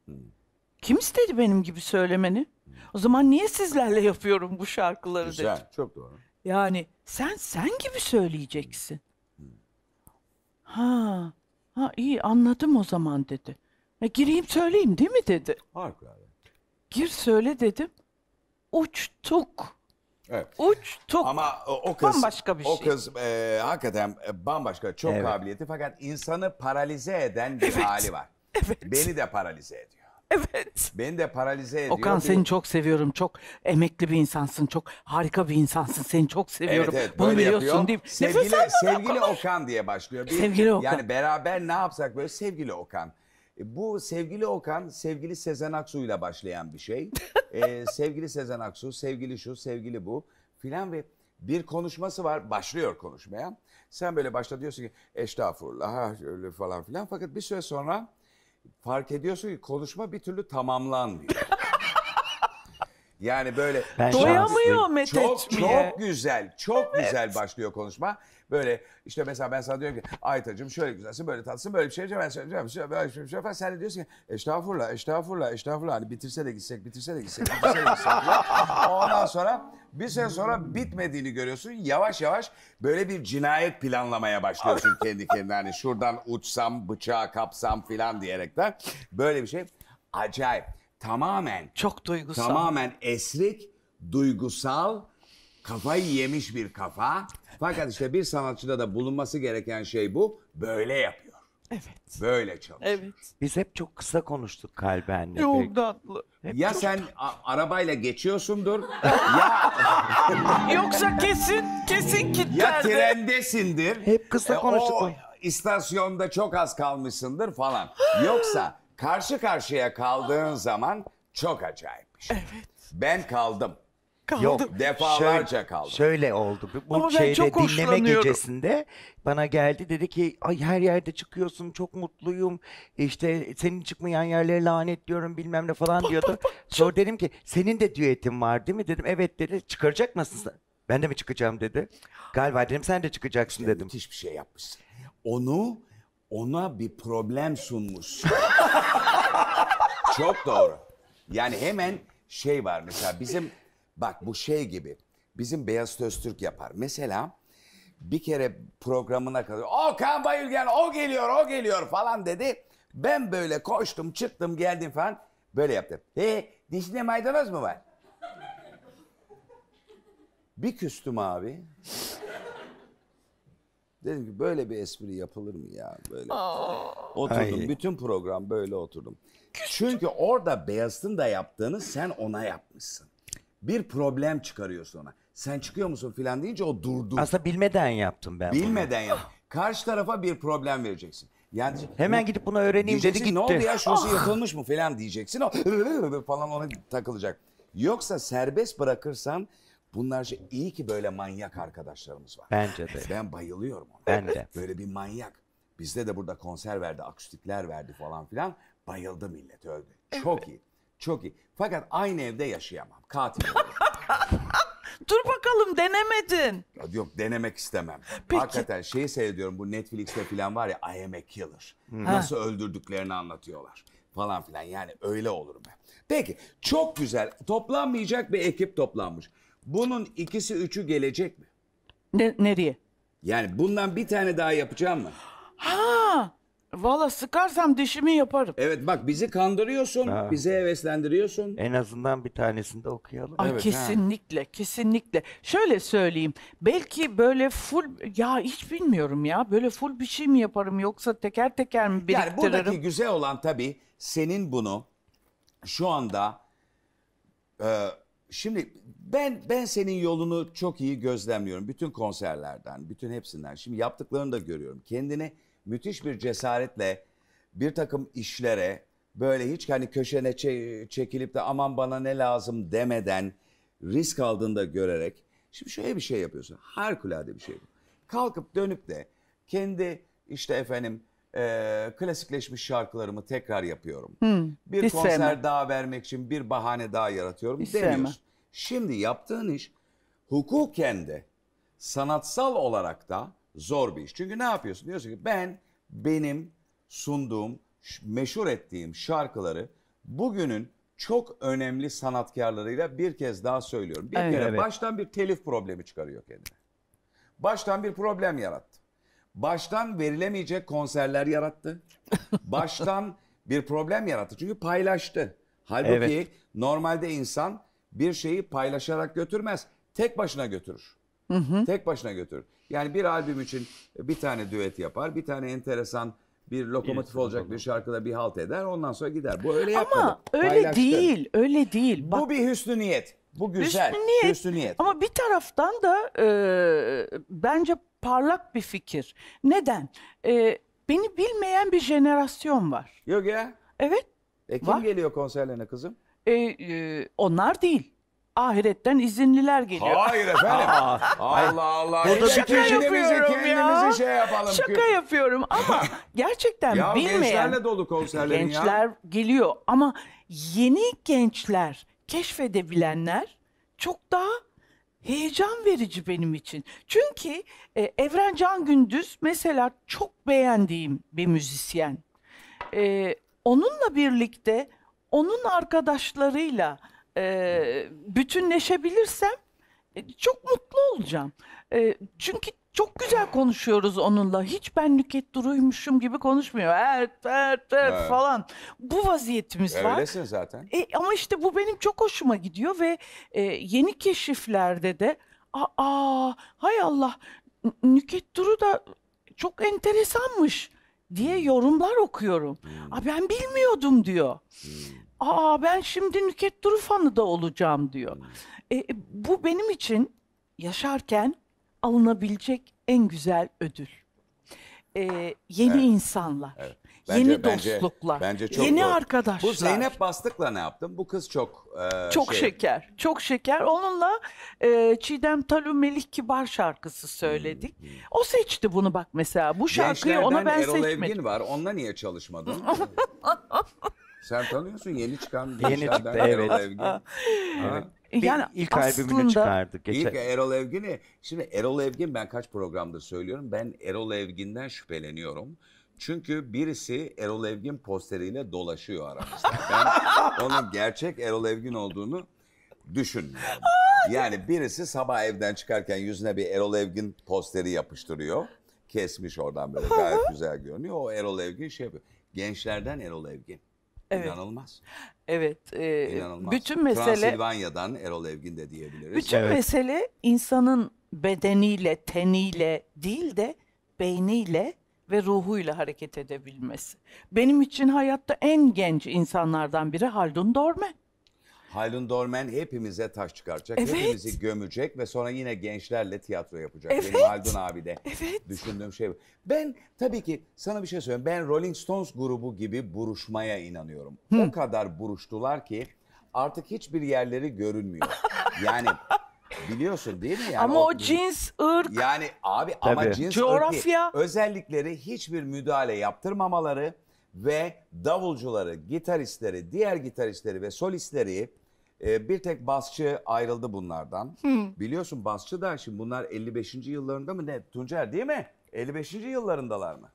Kim istedi benim gibi söylemeni? O zaman niye sizlerle yapıyorum bu şarkıları Güzel. dedim. Çok doğru. Yani sen sen gibi söyleyeceksin. Ha, ha iyi anladım o zaman dedi. Ya e, gireyim söyleyeyim değil mi dedi. Harikulade. Gir söyle dedim. Uçtuk. Evet. Uçtuk. Ama o, o kız bambaşka bir şey. o kız e, hakikaten bambaşka çok Evet. kabiliyeti fakat insanı paralize eden bir Evet. hali var. Evet. Beni de paralize ediyor. Evet. Beni de paralize ediyor. Okan seni çok seviyorum. Çok emekli bir insansın. Çok harika bir insansın. Seni çok seviyorum. Evet, evet, Bunu biliyorsun yapıyor. Sevgili, Nefes sevgili Okan diye başlıyor. Bir- Sevgili Okan. Yani beraber ne yapsak böyle sevgili Okan. E, bu sevgili Okan, sevgili Sezen Aksu ile başlayan bir şey. E, sevgili Sezen Aksu, sevgili şu, sevgili bu filan ve bir konuşması var. Başlıyor konuşmaya. Sen böyle başla diyorsun ki estağfurullah falan filan. Fakat bir süre sonra fark ediyorsun ki konuşma bir türlü tamamlanmıyor. yani böyle ben doyamıyor Mete çok çok güzel, çok evet. güzel başlıyor konuşma. Böyle işte mesela ben sana diyorum ki Aytacığım şöyle güzelsin, böyle tatlısın, böyle bir şey ben söyleyeceğim. Şöyle şey böyle bir şey falan Sen de diyorsun ki estağfurullah, estağfurullah, estağfurullah. Hani bitirse de gitsek, bitirse de gitsek, bitirse de gitsek. Ondan sonra bir süre sonra bitmediğini görüyorsun. Yavaş yavaş böyle bir cinayet planlamaya başlıyorsun kendi kendine. Hani şuradan uçsam, bıçağı kapsam filan diyerekten. Böyle bir şey. Acayip. Tamamen. Çok duygusal. Tamamen esrik, duygusal, kafayı yemiş bir kafa. Fakat işte bir sanatçıda da bulunması gereken şey bu. Böyle yapıyor. Evet. Böyle çalış. Evet. Biz hep çok kısa konuştuk kalbenle. Yok tatlı. Ya sen a- arabayla geçiyorsundur ya Yoksa kesin kesin ya trendesindir. Hep kısa e, konuştuk. O istasyonda çok az kalmışsındır falan. Yoksa karşı karşıya kaldığın zaman çok acayipmiş. Evet. Ben kaldım kaldım. Yok defalarca şöyle, kaldım. Şöyle oldu. Bu Ama şeyde dinleme gecesinde bana geldi dedi ki ay her yerde çıkıyorsun çok mutluyum. İşte senin çıkmayan yerlere lanetliyorum bilmem ne falan diyordu. Sonra dedim ki senin de düetin var değil mi? Dedim evet dedi çıkaracak mısın? Ben de mi çıkacağım dedi. Galiba dedim sen de çıkacaksın işte dedim. Müthiş bir şey yapmışsın. Onu ona bir problem sunmuş. Çok doğru. Yani hemen şey var mesela bizim Bak bu şey gibi. Bizim Beyaz Öztürk yapar. Mesela bir kere programına kadar Okan Bayülgen o geliyor o geliyor falan dedi. Ben böyle koştum çıktım geldim falan böyle yaptım. E dişinde maydanoz mu var? bir küstüm abi. Dedim ki böyle bir espri yapılır mı ya böyle. Aa. Oturdum Ay. bütün program böyle oturdum. Çünkü orada Beyazıt'ın da yaptığını sen ona yapmışsın bir problem çıkarıyorsun ona. Sen çıkıyor musun filan deyince o durdu. Aslında bilmeden yaptım ben Bilmeden yap. Karşı tarafa bir problem vereceksin. Yani Hemen gidip bunu öğreneyim dedi gitti. Ne oldu ya şurası ah. yıkılmış mı filan diyeceksin. O falan ona takılacak. Yoksa serbest bırakırsan bunlar şey, iyi ki böyle manyak arkadaşlarımız var. Bence de. Ben bayılıyorum ona. Ben de. Böyle bir manyak. Bizde de burada konser verdi, akustikler verdi falan filan. Bayıldı millet öldü. Çok iyi. Çok iyi. Fakat aynı evde yaşayamam. Katil Dur bakalım denemedin. Yok denemek istemem. Peki. Hakikaten şeyi seyrediyorum bu Netflix'te falan var ya I am a killer. Hmm. Nasıl öldürdüklerini anlatıyorlar falan filan yani öyle olur mu? Peki çok güzel toplanmayacak bir ekip toplanmış. Bunun ikisi üçü gelecek mi? Ne- nereye? Yani bundan bir tane daha yapacağım mı? Ha! Valla sıkarsam dişimi yaparım. Evet bak bizi kandırıyorsun, Ha. bizi heveslendiriyorsun. En azından bir tanesini de okuyalım. Ay Evet, ha. kesinlikle, kesinlikle. Şöyle söyleyeyim. Belki böyle full ya hiç bilmiyorum ya. Böyle full bir şey mi yaparım yoksa teker teker mi Yani biriktiririm? buradaki güzel olan tabii senin bunu şu anda e, şimdi ben ben senin yolunu çok iyi gözlemliyorum bütün konserlerden, bütün hepsinden. Şimdi yaptıklarını da görüyorum. Kendini müthiş bir cesaretle bir takım işlere böyle hiç hani köşene çekilip de aman bana ne lazım demeden risk aldığında görerek şimdi şöyle bir şey yapıyorsun. Harikulade bir şey bu. Kalkıp dönüp de kendi işte efendim e, klasikleşmiş şarkılarımı tekrar yapıyorum. Hmm, bir hiç konser sevmem. daha vermek için bir bahane daha yaratıyorum hiç demiyorsun. Sevmem. Şimdi yaptığın iş hukuken de sanatsal olarak da zor bir iş. Çünkü ne yapıyorsun? Diyorsun ki ben benim sunduğum, meşhur ettiğim şarkıları bugünün çok önemli sanatkarlarıyla bir kez daha söylüyorum. Bir evet, kere evet. baştan bir telif problemi çıkarıyor kendine. Baştan bir problem yarattı. Baştan verilemeyecek konserler yarattı. baştan bir problem yarattı. Çünkü paylaştı. Halbuki evet. normalde insan bir şeyi paylaşarak götürmez. Tek başına götürür. Hı hı. Tek başına götürür. Yani bir albüm için bir tane düet yapar, bir tane enteresan bir lokomotif İyi, olacak bir şarkıda bir halt eder ondan sonra gider. Bu öyle yapmadı. Ama öyle değil, öyle değil. Bak, Bu bir hüsnü niyet. Bu güzel, hüsnü niyet. Hüsnü niyet. Ama bir taraftan da e, bence parlak bir fikir. Neden? E, beni bilmeyen bir jenerasyon var. Yok ya. Evet. E kim var. geliyor konserlerine kızım? E, e, onlar değil ahiretten izinliler geliyor. Hayır efendim. Aa, Allah Allah. Burada Burada şaka kendimizi yapıyorum ya. kendimizi şey yapalım. Şaka yapıyorum ama gerçekten Ya bilmeyen gençlerle dolu konserlerin ya. gençler geliyor ama yeni gençler keşfedebilenler çok daha heyecan verici benim için. Çünkü e, Evren Can Gündüz mesela çok beğendiğim bir müzisyen. E, onunla birlikte onun arkadaşlarıyla e, bütünleşebilirsem e, çok mutlu olacağım. E, çünkü çok güzel konuşuyoruz onunla. Hiç ben Nüket Duru'ymuşum gibi konuşmuyor. Evet, evet, evet, falan. Bu vaziyetimiz var. Öylesin zaten. E, ama işte bu benim çok hoşuma gidiyor ve e, yeni keşiflerde de aa hay Allah Nüket Duru da çok enteresanmış diye yorumlar okuyorum. Hmm. Aa, ben bilmiyordum diyor. Hmm. Aa ben şimdi Nüket durufanı da olacağım diyor. Hmm. E, e, bu benim için yaşarken alınabilecek en güzel ödül. E, yeni Evet. insanlar, Evet. yeni bence- dostluklar, bence çok yeni doğru. arkadaşlar. Bu Zeynep Bastık'la ne yaptın? Bu kız çok e, Çok şey, şeker, çok şeker. Onunla e, Çiğdem Talu Melih Kibar şarkısı hmm, söyledik. Hmm. O seçti bunu bak mesela. Bu şarkıyı ona ben Erol seçmedim. Evgin var. Onunla niye çalışmadın? Sen tanıyorsun yeni çıkan yeni çıktı, evet. Erol Evgin. evet. Yani ilk aslında... albümünü çıkardı. Geçen. İlk Erol Evgin'i. Şimdi Erol Evgin ben kaç programda söylüyorum. Ben Erol Evgin'den şüpheleniyorum. Çünkü birisi Erol Evgin posteriyle dolaşıyor aramızda. Ben onun gerçek Erol Evgin olduğunu düşünmüyorum. Yani birisi sabah evden çıkarken yüzüne bir Erol Evgin posteri yapıştırıyor. Kesmiş oradan böyle gayet güzel görünüyor. O Erol Evgin şey yapıyor. Gençlerden Erol Evgin. Evet. İnanılmaz. Evet. E, İnanılmaz. Bütün mesele Transilvanya'dan Erol Evgin de diyebiliriz. Bütün evet. mesele insanın bedeniyle, teniyle değil de beyniyle ve ruhuyla hareket edebilmesi. Benim için hayatta en genç insanlardan biri Haldun Dorme. Haldun Dorman hepimize taş çıkaracak. Evet. Hepimizi gömecek ve sonra yine gençlerle tiyatro yapacak. Evet. Benim Haldun abi de evet. düşündüğüm şey bu. Ben tabii ki sana bir şey söyleyeyim. Ben Rolling Stones grubu gibi buruşmaya inanıyorum. Hı. O kadar buruştular ki artık hiçbir yerleri görünmüyor. Yani biliyorsun değil mi? Yani ama o, o cins, ırk. Yani abi tabii. ama cins, coğrafya. Irk, özellikleri hiçbir müdahale yaptırmamaları ve davulcuları, gitaristleri, diğer gitaristleri ve solistleri ee, bir tek basçı ayrıldı bunlardan. Hı. Biliyorsun basçı da şimdi bunlar 55. yıllarında mı ne? Tuncer değil mi? 55. yıllarındalar mı?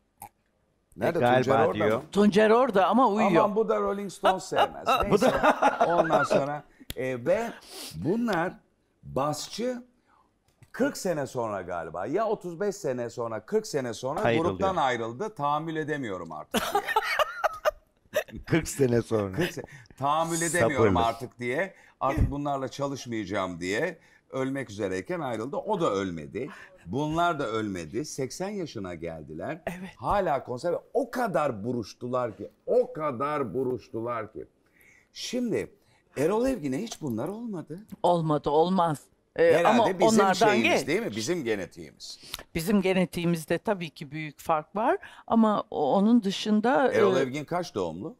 Nerede e, Galiba Tuncer orada diyor. mı? Tuncer orada ama uyuyor. Aman bu da Rolling Stones sevmez. bu da... ondan sonra e, ve bunlar basçı 40 sene sonra galiba ya 35 sene sonra 40 sene sonra Ayrılıyor. gruptan ayrıldı. Tahammül edemiyorum artık 40 sene sonra. 40 sene. Tahammül edemiyorum Sapırlı. artık diye. Artık bunlarla çalışmayacağım diye ölmek üzereyken ayrıldı. O da ölmedi. Bunlar da ölmedi. 80 yaşına geldiler. Evet. Hala konser o kadar buruştular ki, o kadar buruştular ki. Şimdi Erol Evgin'e hiç bunlar olmadı. Olmadı, olmaz. Ee, Herhalde ama bizim onlardan şeyimiz değil mi? Bizim genetiğimiz. Bizim genetiğimizde tabii ki büyük fark var ama onun dışında... Erol e... Evgin kaç doğumlu?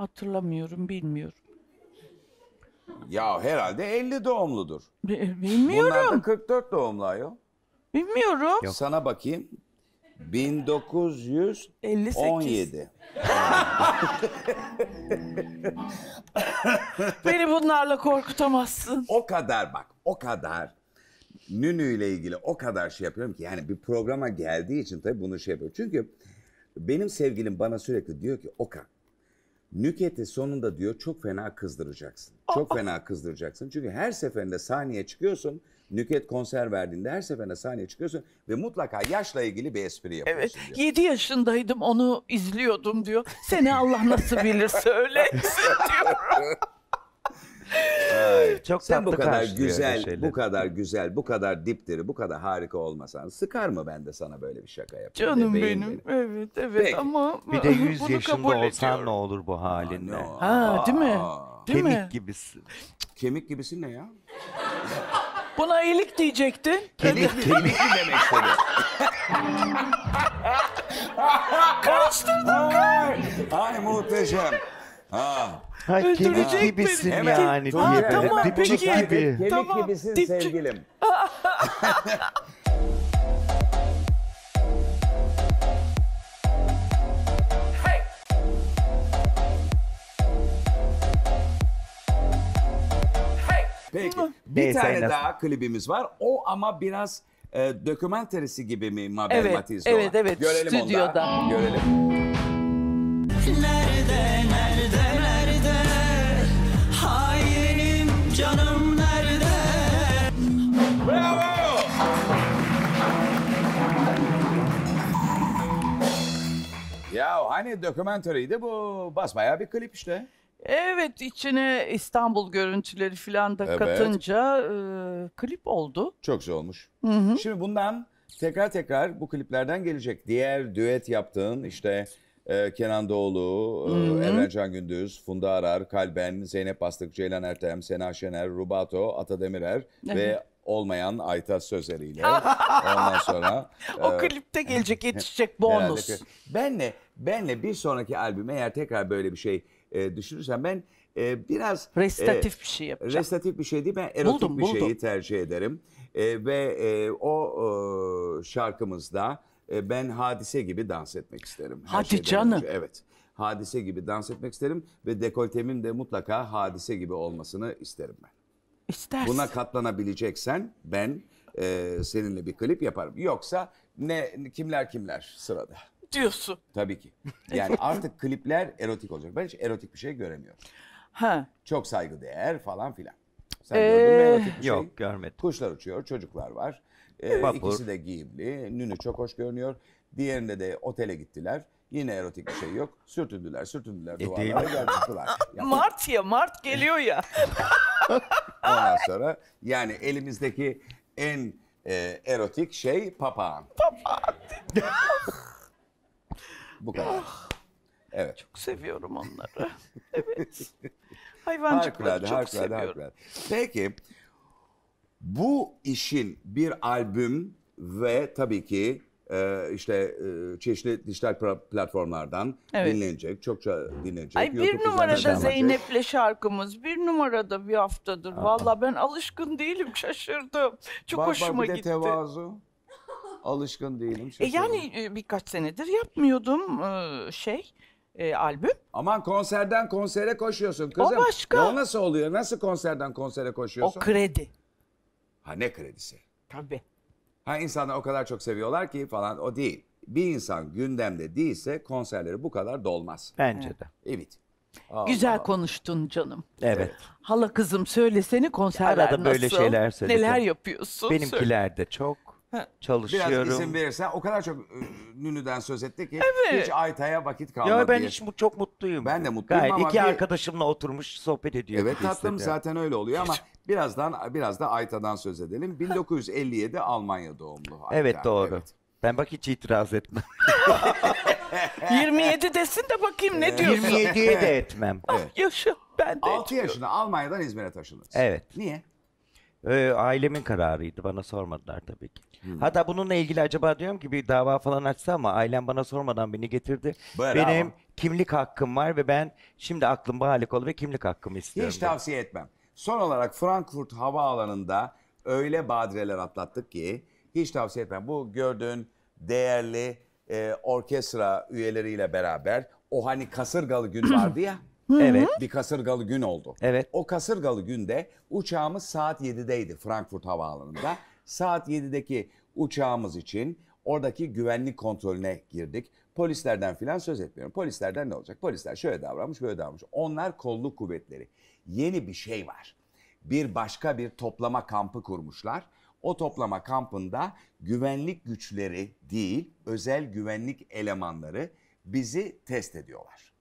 Hatırlamıyorum, bilmiyorum. Ya herhalde 50 doğumludur. B- Bunlar da 44 doğumlu ayol. Bilmiyorum. Sana bakayım. 1917. Beni bunlarla korkutamazsın. O kadar bak, o kadar. Nünü ile ilgili o kadar şey yapıyorum ki yani bir programa geldiği için tabii bunu şey yapıyorum. Çünkü benim sevgilim bana sürekli diyor ki Oka. Nüket'i sonunda diyor çok fena kızdıracaksın. Çok oh. fena kızdıracaksın. Çünkü her seferinde sahneye çıkıyorsun. Nüket konser verdiğinde her seferinde sahneye çıkıyorsun ve mutlaka yaşla ilgili bir espri Evet. yapıyorsun. diyor. 7 yaşındaydım onu izliyordum diyor. Seni Allah nasıl bilirse öyle diyor çok Sen bu kadar güzel, bu kadar güzel, bu kadar dipdiri, bu kadar harika olmasan sıkar mı ben de sana böyle bir şaka yapayım? Canım de, benim. benim. Evet, evet Peki. ama Bir de 100 bunu yaşında olsan ne olur bu halinde? Aa, no. Ha, değil mi? Aa. Değil Kemik mi? gibisin. Kemik gibisin ne ya? Buna iyilik diyecektin. Kemik, kemik mi demek istedi? Karıştırdın. Ay, ay muhteşem. Ha. Ha kemik Öldürecek gibisin beni. yani. Dur, diye. tamam, böyle Dipçik peki. gibi. Kemik Tamam, gibisin dipçik. sevgilim. Peki. Bir Neyse, tane daha klibimiz var. O ama biraz e, dokümenterisi gibi mi Mabel Evet, Matiz evet, evet. Görelim onu da. Görelim. canım nerede? Bravo! Ya hani dokumentarıydı bu basmaya bir klip işte. Evet içine İstanbul görüntüleri filan da Evet. katınca e, klip oldu. Çok güzel olmuş. Hı hı. Şimdi bundan tekrar tekrar bu kliplerden gelecek diğer düet yaptığın işte e, Kenan Doğulu, e, Evrencan Gündüz, Funda Arar, Kalben, Zeynep Bastık, Ceylan Ertem, Sena Şener, Rubato, Ata Demirer ve olmayan Ayta sözleriyle. Ondan sonra O e, klipte gelecek yetişecek bonus. Benle, benle bir sonraki albüme eğer tekrar böyle bir şey e, düşünürsen ben e, biraz... E, Resitatif bir şey yapacağım. Restatif bir şey değil ben erotik Buldum, bir buldum. şeyi tercih ederim. E, ve e, o e, şarkımızda e, ben hadise gibi dans etmek isterim. Her Hadi canım. Önce. Evet. Hadise gibi dans etmek isterim ve dekoltemin de mutlaka hadise gibi olmasını isterim ben. İstersin. Buna katlanabileceksen ben e, seninle bir klip yaparım. Yoksa ne kimler kimler sırada diyorsun. Tabii ki. Yani artık klipler erotik olacak. Ben hiç erotik bir şey göremiyorum. Ha. Çok saygı değer falan filan. Sen ee, Eh. şey. Yok görmedim. Kuşlar uçuyor, çocuklar var. Ee, Vapur. de giyimli. Nünü çok hoş görünüyor. Diğerinde de otele gittiler. Yine erotik bir şey yok. Sürtündüler, sürtündüler e, duvarlara geldiler. Mart ya, Mart geliyor ya. Ondan sonra yani elimizdeki en e, erotik şey papağan. Papağan. Bu kadar. Evet. Çok seviyorum onları. evet. Hayvancıkları harikulade, çok harikulade, seviyorum. Harikulade. Peki bu işin bir albüm ve tabii ki e, işte e, çeşitli dijital platformlardan Evet. dinlenecek, çokça dinlenecek. Ay bir numarada Zeynep'le şarkımız. Bir numarada bir haftadır. Valla ben alışkın değilim şaşırdım. Çok Bak, bak, hoşuma gitti. de gitti. tevazu. Alışkın değilim. E yani e, birkaç senedir yapmıyordum şey e, albüm. Aman konserden konsere koşuyorsun kızım. başka. Ya O nasıl oluyor? Nasıl konserden konsere koşuyorsun? O kredi. Ha ne kredisi? Tabii. Ha insanlar o kadar çok seviyorlar ki falan o değil. Bir insan gündemde değilse konserleri bu kadar dolmaz. Bence de. Evet. Allah Güzel Allah. konuştun canım. Evet. Hala kızım söylesene konserler Arada nasıl? böyle şeyler söyledim. Neler yapıyorsun? Benimkiler de çok. Ha. Çalışıyorum. Biraz isim verirsen o kadar çok ıı, Nünü'den söz etti ki Evet. hiç Ayta'ya vakit kalmadı Ya ben diye. hiç çok mutluyum. Ben de mutluyum Gayet ama iki bir- arkadaşımla oturmuş sohbet ediyor. Evet tatlım zaten öyle oluyor ama birazdan biraz da Ayta'dan söz edelim. 1957 Almanya doğumlu. Ayta. Evet doğru. Evet. Ben bak hiç itiraz etmem. 27 desin de bakayım ne diyorsun. 27'ye de etmem. Ah yaşa ben de. 6 yaşında Almanya'dan İzmir'e taşındınız. Evet. Niye? Ee, ailemin kararıydı. Bana sormadılar tabii ki. Hmm. Hatta bununla ilgili acaba diyorum ki bir dava falan açsa ama ailem bana sormadan beni getirdi. Bravo. Benim kimlik hakkım var ve ben şimdi aklım balik oldu ve kimlik hakkımı istiyorum. Hiç diyorum. tavsiye etmem. Son olarak Frankfurt Havaalanı'nda öyle badireler atlattık ki hiç tavsiye etmem. Bu gördüğün değerli e, orkestra üyeleriyle beraber o hani kasırgalı gün vardı ya. Evet. Bir kasırgalı gün oldu. Evet. O kasırgalı günde uçağımız saat 7'deydi Frankfurt Havaalanı'nda. saat 7'deki uçağımız için oradaki güvenlik kontrolüne girdik. Polislerden filan söz etmiyorum. Polislerden ne olacak? Polisler şöyle davranmış, böyle davranmış. Onlar kolluk kuvvetleri. Yeni bir şey var. Bir başka bir toplama kampı kurmuşlar. O toplama kampında güvenlik güçleri değil, özel güvenlik elemanları bizi test ediyorlar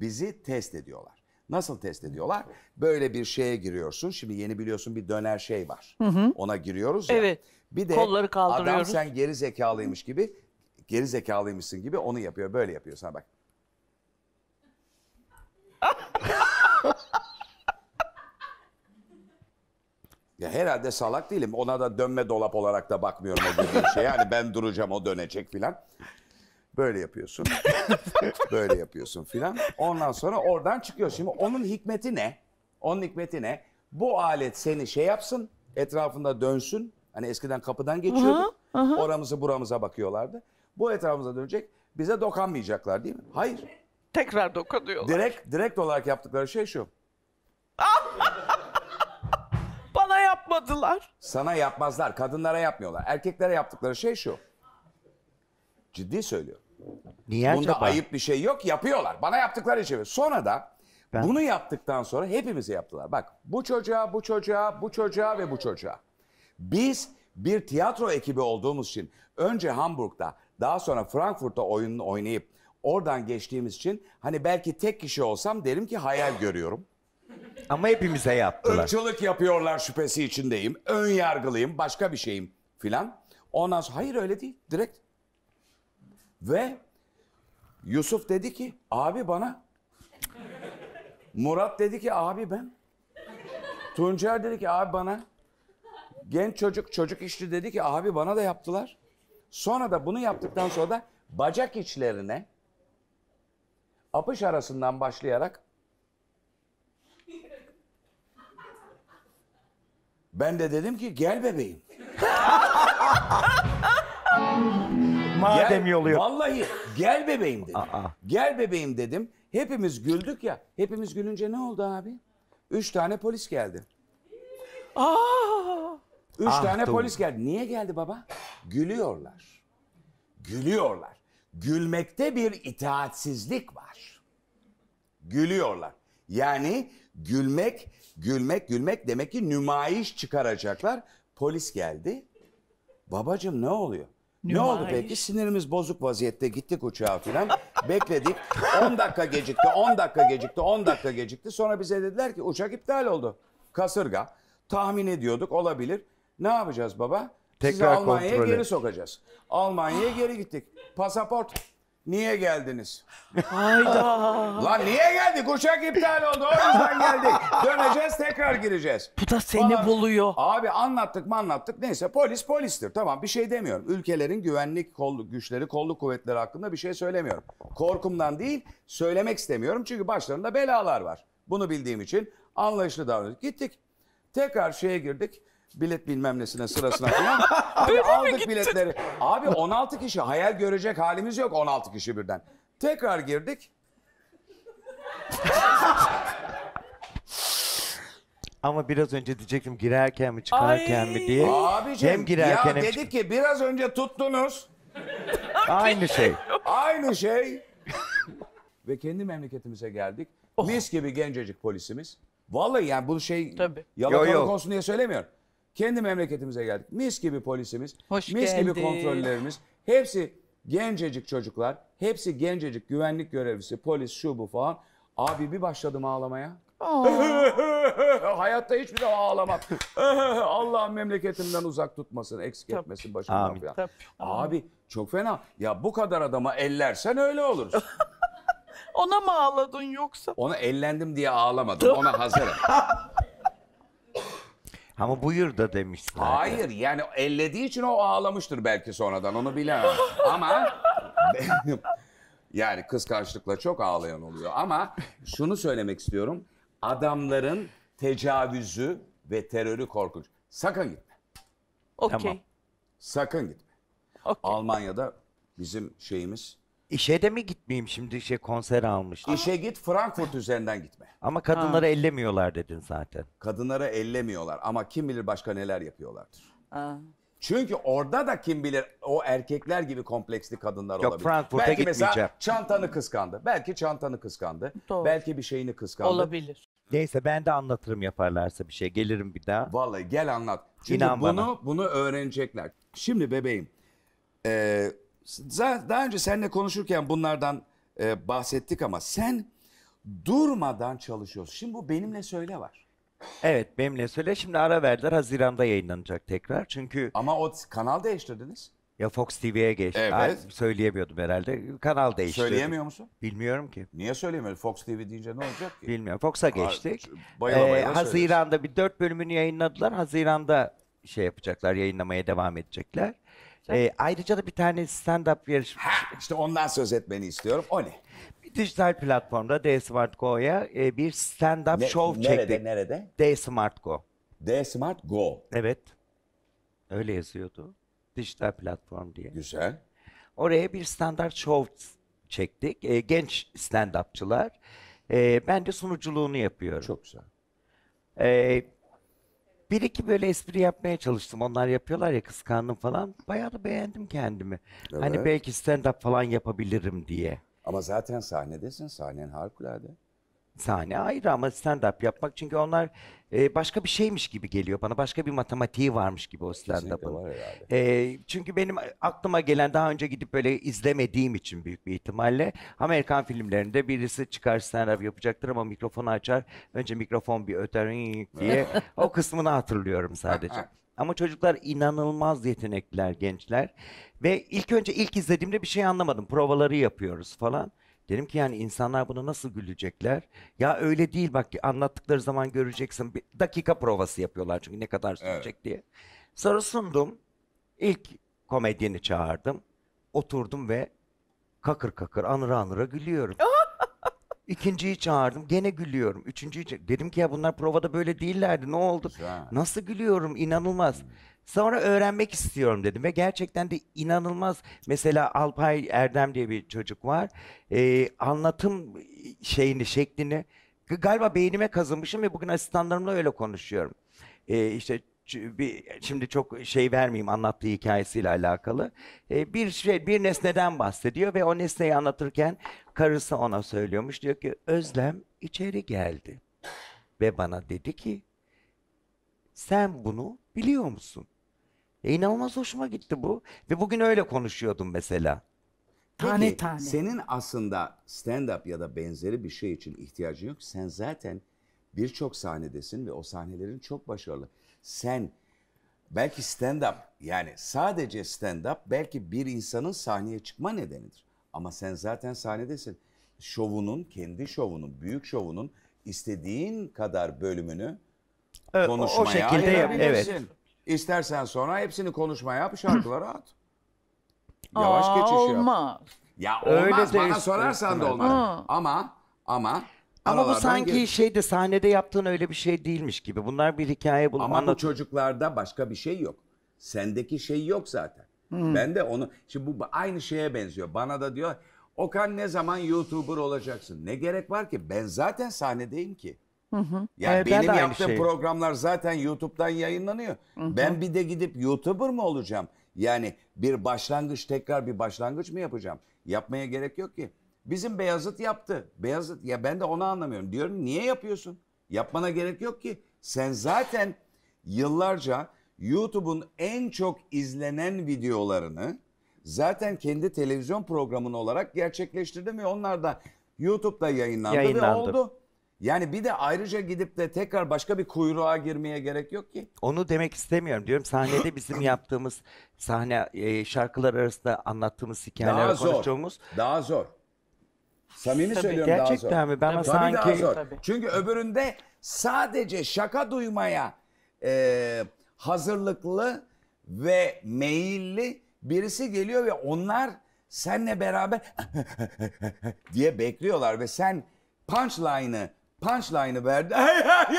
bizi test ediyorlar. Nasıl test ediyorlar? Böyle bir şeye giriyorsun. Şimdi yeni biliyorsun bir döner şey var. Hı hı. Ona giriyoruz ya. Evet. Bir de Kolları adam sen geri zekalıymış gibi, geri zekalıymışsın gibi onu yapıyor. Böyle yapıyor sana bak. Ya herhalde salak değilim. Ona da dönme dolap olarak da bakmıyorum o dediğin şey. Yani ben duracağım o dönecek filan. Böyle yapıyorsun. böyle yapıyorsun filan. Ondan sonra oradan çıkıyor. Şimdi onun hikmeti ne? Onun hikmeti ne? Bu alet seni şey yapsın, etrafında dönsün. Hani eskiden kapıdan geçiyorduk. Aha, aha. Oramızı buramıza bakıyorlardı. Bu etrafımıza dönecek. Bize dokanmayacaklar değil mi? Hayır. Tekrar dokunuyorlar. Direkt, direkt olarak yaptıkları şey şu. Bana yapmadılar. Sana yapmazlar. Kadınlara yapmıyorlar. Erkeklere yaptıkları şey şu. Ciddi söylüyorum. Niye Bunda acaba? ayıp bir şey yok. Yapıyorlar. Bana yaptıkları için. Sonra da ben... bunu yaptıktan sonra hepimize yaptılar. Bak bu çocuğa, bu çocuğa, bu çocuğa ve bu çocuğa. Biz bir tiyatro ekibi olduğumuz için önce Hamburg'da daha sonra Frankfurt'ta oyununu oynayıp oradan geçtiğimiz için hani belki tek kişi olsam derim ki hayal görüyorum. Ama hepimize yaptılar. Irkçılık yapıyorlar şüphesi içindeyim. Ön yargılıyım, başka bir şeyim filan. Ondan sonra hayır öyle değil. Direkt ve Yusuf dedi ki abi bana. Murat dedi ki abi ben. Tuncer dedi ki abi bana. Genç çocuk çocuk işçi dedi ki abi bana da yaptılar. Sonra da bunu yaptıktan sonra da bacak içlerine apış arasından başlayarak ben de dedim ki gel bebeğim. Madem gel, yolu yok. Vallahi gel bebeğim dedim. Aa. Gel bebeğim dedim. Hepimiz güldük ya. Hepimiz gülünce ne oldu abi? Üç tane polis geldi. Aa! Üç ah, tane doğru. polis geldi. Niye geldi baba? Gülüyorlar. Gülüyorlar. Gülmekte bir itaatsizlik var. Gülüyorlar. Yani gülmek, gülmek, gülmek demek ki nümayiş çıkaracaklar. Polis geldi. Babacım ne oluyor? Ne oldu peki? Sinirimiz bozuk vaziyette gittik uçağa filan. Bekledik. 10 dakika gecikti, 10 dakika gecikti, 10 dakika gecikti. Sonra bize dediler ki uçak iptal oldu. Kasırga. Tahmin ediyorduk olabilir. Ne yapacağız baba? tekrar Sizi Tekrar Almanya'ya geri sokacağız. Almanya'ya geri gittik. Pasaport Niye geldiniz? Hayda. Lan niye geldik? Uçak iptal oldu. O yüzden geldik. Döneceğiz tekrar gireceğiz. Bu da seni Falan. buluyor. Abi anlattık mı anlattık. Neyse polis polistir. Tamam bir şey demiyorum. Ülkelerin güvenlik kolluk güçleri, kolluk kuvvetleri hakkında bir şey söylemiyorum. Korkumdan değil söylemek istemiyorum. Çünkü başlarında belalar var. Bunu bildiğim için anlayışlı davranıyoruz. Gittik. Tekrar şeye girdik bilet bilmem nesine sırasına falan. Abi aldık biletleri. Abi 16 kişi hayal görecek halimiz yok 16 kişi birden. Tekrar girdik. Ama biraz önce diyecektim girerken mi çıkarken Ay. mi diye. Abicim hem girerken ya hem dedi ki biraz önce tuttunuz. Aynı şey. Aynı şey. Ve kendi memleketimize geldik. Oh. Mis gibi gencecik polisimiz. Vallahi yani bu şey Tabii. yalakalık olsun diye söylemiyorum. Kendi memleketimize geldik. Mis gibi polisimiz, Hoş mis geldi. gibi kontrollerimiz. Hepsi gencecik çocuklar, hepsi gencecik güvenlik görevlisi, polis, şu bu falan. Abi bir başladım ağlamaya. Hayatta hiçbir zaman ağlamak. Allah memleketimden uzak tutmasın, eksik tabii. etmesin başımdan Amin. falan. Tabii. Abi çok fena. Ya bu kadar adama ellersen öyle olur. Ona mı ağladın yoksa? Ona ellendim diye ağlamadım. Ona hazırım. Ama buyur da demiş. Hayır yani ellediği için o ağlamıştır belki sonradan onu bilemem. Ama yani kıskançlıkla çok ağlayan oluyor. Ama şunu söylemek istiyorum. Adamların tecavüzü ve terörü korkunç. Sakın gitme. Okey. Sakın gitme. Okey. Almanya'da bizim şeyimiz İşe de mi gitmeyeyim şimdi şey konser almıştım. İşe git Frankfurt üzerinden gitme. Ama kadınları ellemiyorlar dedin zaten. Kadınlara ellemiyorlar ama kim bilir başka neler yapıyorlardır. Aa. Çünkü orada da kim bilir o erkekler gibi kompleksli kadınlar Yok, olabilir. Frankfurt'a Belki gitmeyeceğim. mesela çantanı kıskandı. Belki çantanı kıskandı. Doğru. Belki bir şeyini kıskandı. Olabilir. Neyse ben de anlatırım yaparlarsa bir şey. Gelirim bir daha. Vallahi gel anlat. Çünkü İnan bunu bana. bunu öğrenecekler. Şimdi bebeğim, eee, daha önce seninle konuşurken bunlardan e, bahsettik ama sen durmadan çalışıyorsun. Şimdi bu benimle söyle var. Evet benimle söyle. Şimdi ara verdiler. Haziran'da yayınlanacak tekrar. Çünkü Ama o kanal değiştirdiniz. ya Fox TV'ye geçti. Evet. Ay, söyleyemiyordum herhalde. Kanal değişti. Söyleyemiyor musun? Bilmiyorum ki. Niye söyleyemiyor? Fox TV deyince ne olacak ki? Bilmiyorum. Fox'a geçtik. bayıla bayıla ee, söylüyorsun. Haziran'da bir dört bölümünü yayınladılar. Haziran'da şey yapacaklar, yayınlamaya devam edecekler. Ee, ayrıca da bir tane stand-up yarışması. İşte ondan söz etmeni istiyorum. O ne? Bir dijital platformda D Smart Go'ya e, bir stand-up show çektik. nerede? D Smart Go. D Smart Go. Evet. Öyle yazıyordu. Dijital platform diye. Güzel. Oraya bir standart show çektik. E, genç stand-upçılar. E, ben de sunuculuğunu yapıyorum. Çok güzel. E, bir iki böyle espri yapmaya çalıştım. Onlar yapıyorlar ya kıskandım falan. Bayağı da beğendim kendimi. Hani evet. Hani belki stand-up falan yapabilirim diye. Ama zaten sahnedesin. Sahnen harikulade sahne ayrı ama stand-up yapmak çünkü onlar e, başka bir şeymiş gibi geliyor bana. Başka bir matematiği varmış gibi o stand-up'ın. E, çünkü benim aklıma gelen daha önce gidip böyle izlemediğim için büyük bir ihtimalle Amerikan filmlerinde birisi çıkar stand-up yapacaktır ama mikrofonu açar. Önce mikrofon bir öter diye o kısmını hatırlıyorum sadece. Ama çocuklar inanılmaz yetenekliler gençler. Ve ilk önce ilk izlediğimde bir şey anlamadım. Provaları yapıyoruz falan. Dedim ki yani insanlar buna nasıl gülecekler? Ya öyle değil bak anlattıkları zaman göreceksin. Bir dakika provası yapıyorlar çünkü ne kadar sürecek evet. diye. Sonra sundum. İlk komedyeni çağırdım. Oturdum ve kakır kakır anıra anıra gülüyorum. İkinciyi çağırdım. Gene gülüyorum. Üçüncüyü dedim ki ya bunlar provada böyle değillerdi. Ne oldu? Güzel. Nasıl gülüyorum? İnanılmaz. Sonra öğrenmek istiyorum dedim ve gerçekten de inanılmaz. Mesela Alpay Erdem diye bir çocuk var. Ee, anlatım şeyini, şeklini galiba beynime kazınmışım ve bugün asistanlarımla öyle konuşuyorum. Ee, işte şimdi çok şey vermeyeyim anlattığı hikayesiyle alakalı. Ee, bir şey bir nesneden bahsediyor ve o nesneyi anlatırken karısı ona söylüyormuş. Diyor ki Özlem içeri geldi ve bana dedi ki sen bunu biliyor musun? E inanılmaz hoşuma gitti bu. Ve bugün öyle konuşuyordum mesela. Tane Peki, tane. Senin aslında stand-up ya da benzeri bir şey için ihtiyacın yok. Sen zaten birçok sahnedesin ve o sahnelerin çok başarılı. Sen belki stand-up yani sadece stand-up belki bir insanın sahneye çıkma nedenidir. Ama sen zaten sahnedesin. Şovunun, kendi şovunun, büyük şovunun istediğin kadar bölümünü konuşmaya o şekilde yap, evet. İstersen sonra hepsini konuşma yap şarkılara at. Yavaş Aa, geçiş yap. Ya olmaz Öyle bana işte. sorarsan da olmaz. Ha. Ama ama ama bu sanki gel- şeyde sahnede yaptığın öyle bir şey değilmiş gibi. Bunlar bir hikaye bunu Ama bu çocuklarda başka bir şey yok. Sendeki şey yok zaten. Ben de onu şimdi bu aynı şeye benziyor. Bana da diyor Okan ne zaman YouTuber olacaksın? Ne gerek var ki? Ben zaten sahnedeyim ki. Hı hı. yani evet, benim ben yaptığım şey. programlar zaten YouTube'dan yayınlanıyor. Hı hı. Ben bir de gidip YouTuber mı olacağım? Yani bir başlangıç tekrar bir başlangıç mı yapacağım? Yapmaya gerek yok ki. Bizim Beyazıt yaptı. Beyazıt ya ben de onu anlamıyorum. Diyorum niye yapıyorsun? Yapmana gerek yok ki. Sen zaten yıllarca YouTube'un en çok izlenen videolarını zaten kendi televizyon programını olarak gerçekleştirdim ve onlar da YouTube'da yayınlandı, yayınlandı. ve oldu. Yani bir de ayrıca gidip de tekrar başka bir kuyruğa girmeye gerek yok ki. Onu demek istemiyorum diyorum. Sahnede bizim yaptığımız sahne e, şarkılar arasında anlattığımız hikayeler konuştuğumuz Daha zor. Samimi Tabii, söylüyorum daha zor. gerçekten mi? Ben ama Tabii daha zor. Tabii. Çünkü öbüründe sadece şaka duymaya e, hazırlıklı ve meyilli birisi geliyor ve onlar seninle beraber diye bekliyorlar ve sen punchline'ı punchline'ı verdi.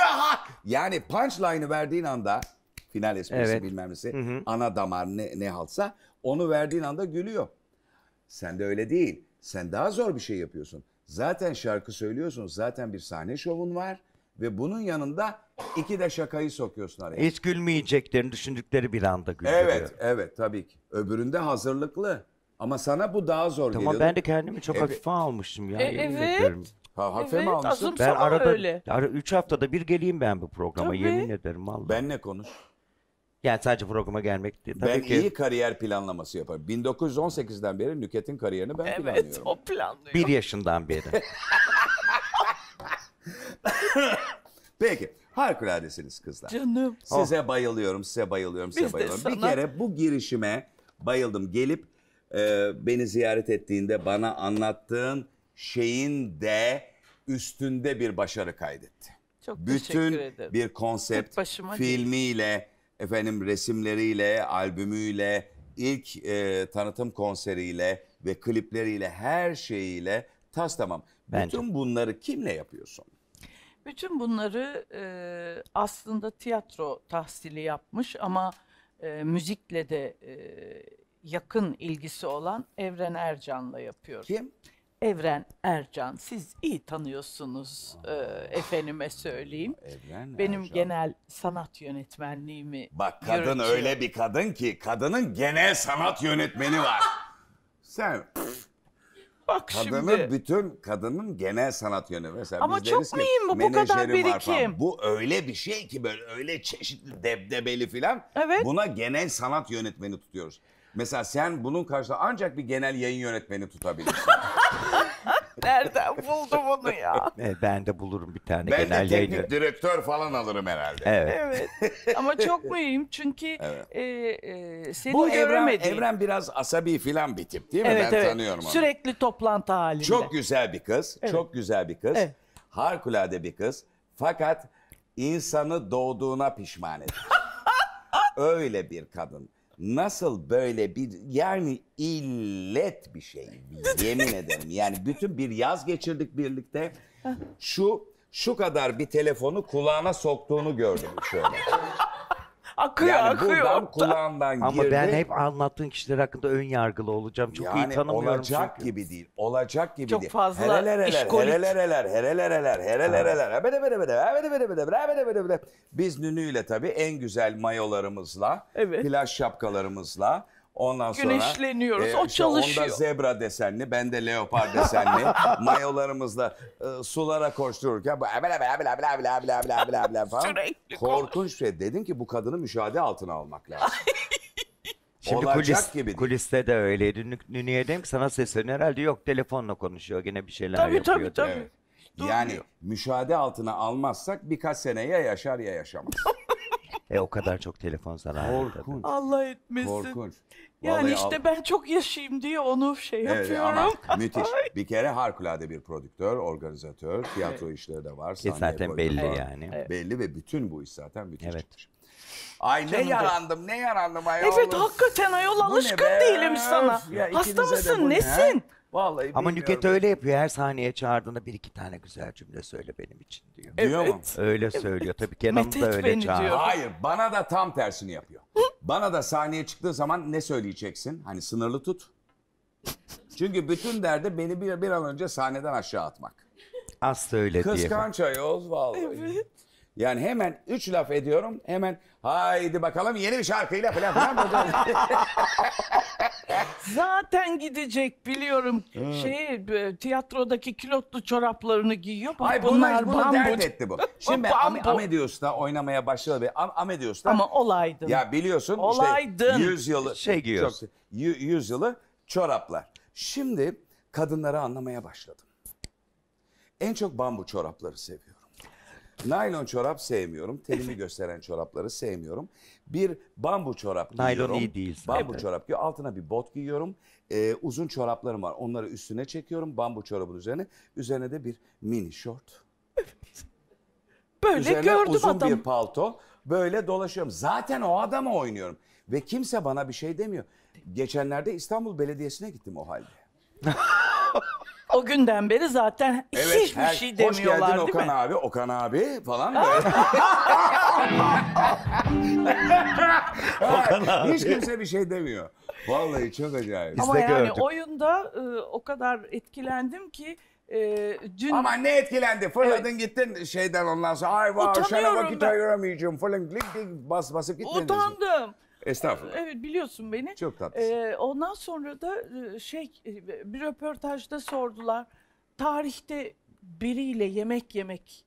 yani punchline'ı verdiğin anda final esprisi evet. bilmem nesi. Hı hı. Ana damar ne, ne halsa onu verdiğin anda gülüyor. Sen de öyle değil. Sen daha zor bir şey yapıyorsun. Zaten şarkı söylüyorsun. Zaten bir sahne şovun var. Ve bunun yanında iki de şakayı sokuyorsun araya. Hiç gülmeyeceklerini düşündükleri bir anda gülüyor. Evet, evet tabii ki. Öbüründe hazırlıklı. Ama sana bu daha zor tamam, geliyor. Tamam ben de kendimi çok e, hafife almıştım ya. E, evet. Ediyorum. Ha hafife mi almışsın? Ben arada öyle. ara 3 haftada bir geleyim ben bu programa Tabii. yemin ederim vallahi. Benle konuş. Yani sadece programa gelmek değil. Tabii ben ki iyi kariyer planlaması yaparım. 1918'den beri Nüket'in kariyerini ben Evet, planlıyorum. o planlıyor. 1 yaşından beri. Peki. Harikuladesiniz kızlar. Canım. Size bayılıyorum, size bayılıyorum, size Biz de bayılıyorum. Bir kere bu girişime bayıldım. Gelip e, beni ziyaret ettiğinde bana anlattığın şeyin de üstünde bir başarı kaydetti. Çok Bütün ederim. Bütün bir konsept filmiyle, değil. efendim resimleriyle, albümüyle, ilk e, tanıtım konseriyle ve klipleriyle her şeyiyle tas tamam. Bence. Bütün bunları kimle yapıyorsun? Bütün bunları e, aslında tiyatro tahsili yapmış ama e, müzikle de e, yakın ilgisi olan Evren Ercan'la yapıyorum. Kim? Evren Ercan siz iyi tanıyorsunuz e, efendime söyleyeyim. Ah, Evren Benim Ercan. genel sanat yönetmenliğimi Bak kadın yönetiyor. öyle bir kadın ki kadının genel sanat yönetmeni var. Sen Bak kadının şimdi. bütün kadının genel sanat yönü mesela Ama çok deriz ki, miyim bu bu kadar menajerim var birikim? Bu öyle bir şey ki böyle öyle çeşitli debdebeli filan. Evet. Buna genel sanat yönetmeni tutuyoruz. Mesela sen bunun karşılığı ancak bir genel yayın yönetmeni tutabilirsin. Nereden buldum onu ya? E, ben de bulurum bir tane ben genel yayın teknik yayın. direktör falan alırım herhalde. Evet. evet. Ama çok mühim çünkü evet. e, e, seni Bu evremediğin... Evren, biraz asabi filan bir tip değil mi? Evet, ben evet. tanıyorum onu. Sürekli toplantı halinde. Çok güzel bir kız. Evet. Çok güzel bir kız. Evet. Harikulade bir kız. Fakat insanı doğduğuna pişman ediyor. Öyle bir kadın nasıl böyle bir yani illet bir şey yemin ederim. Yani bütün bir yaz geçirdik birlikte. Şu şu kadar bir telefonu kulağına soktuğunu gördüm şöyle. Akıyor yani akıyor. Buradan kulağından girdi. Ama ben hep anlattığın kişiler hakkında ön yargılı olacağım. Çok yani iyi tanımıyorum olacak çünkü. gibi değil. Olacak gibi Çok değil. Çok fazla herelereler, işkolik. Herelereler, herelereler, herelereler. Ebede bede bede, Biz nünüyle tabii en güzel mayolarımızla, evet. plaj şapkalarımızla, Ondan sonra güneşleniyoruz. E, o işte çalışıyor. Onda zebra desenli, ben de leopar desenli. mayolarımızla e, sulara koştururken bu abla abla abla abla abla abla abla abla falan. Sürekli Korkunç şey. Dedim ki bu kadını müşahede altına almak lazım. Şimdi Olacak kulis, gibi değil. kuliste de öyleydi. Nünü'ye dedim ki sana sesleniyor herhalde yok telefonla konuşuyor gene bir şeyler tabii, yapıyor. Tabii tabii tabii. Evet. Yani müşahede altına almazsak birkaç sene ya yaşar ya yaşamaz. E o kadar çok telefon zararı. Korkunç. Allah etmesin. Korkunç. Yani Vallahi işte al- ben çok yaşayayım diye onu şey Evet, yapıyorum. ama müthiş. Bir kere harikulade bir prodüktör, organizatör, tiyatro işleri de var. Ki zaten belli var. yani. Belli ve bütün bu iş zaten müthiş Evet. Ay ne yarandım, ne yarandım ayol. Evet hakikaten ayol alışkın değilim sana. Öf, ya Hasta ikinize de ne? Nesin? Vallahi Ama bilmiyorum. Nüket öyle yapıyor. Her sahneye çağırdığında bir iki tane güzel cümle söyle benim için diyor. Diyor mu? Evet. Öyle söylüyor. Tabii Kenan da öyle çağırıyor. Hayır bana da tam tersini yapıyor. Bana da sahneye çıktığı zaman ne söyleyeceksin? Hani sınırlı tut. Çünkü bütün derdi beni bir, bir an önce sahneden aşağı atmak. Az söyle diye. Kıskanç ayol vallahi. Evet. Yani hemen üç laf ediyorum. Hemen haydi bakalım yeni bir şarkıyla falan filan. Zaten gidecek biliyorum. Hmm. Şey tiyatrodaki kilotlu çoraplarını giyiyor. Bak, Ay bunlar, bunlar bunu dert etti bu. Şimdi ben Am Amedius'ta oynamaya başladı. Am Amedius'ta. Ama olaydın. Ya biliyorsun olaydın. işte yüzyılı. Şey giyiyorsun. Çok, yüzyılı çoraplar. Şimdi kadınları anlamaya başladım. En çok bambu çorapları seviyor. Naylon çorap sevmiyorum. Telimi gösteren çorapları sevmiyorum. Bir bambu çorap Naylon giyiyorum. iyi değil Bambu zaten. çorap giyiyorum. Altına bir bot giyiyorum. Ee, uzun çoraplarım var. Onları üstüne çekiyorum. Bambu çorabın üzerine. Üzerine de bir mini şort. Böyle üzerine gördüm uzun adamı. bir palto. Böyle dolaşıyorum. Zaten o adama oynuyorum. Ve kimse bana bir şey demiyor. Geçenlerde İstanbul Belediyesi'ne gittim o halde. O günden beri zaten evet, hiçbir şey her, şey demiyorlar değil mi? Hoş geldin Okan mi? abi, Okan abi falan. Okan abi. Hiç kimse bir şey demiyor. Vallahi çok acayip. Ama yani gördük. oyunda e, o kadar etkilendim ki e, dün... Ama ne etkilendi? Fırladın evet. gittin şeyden ondan sonra. Ay vah şana vakit ayıramayacağım falan. Klik, klik, bas basıp gitmedin. Utandım. Diyorsun. Estağfurullah. Evet biliyorsun beni. Çok tatlısın. Ee, ondan sonra da e, şey e, bir röportajda sordular. Tarihte biriyle yemek yemek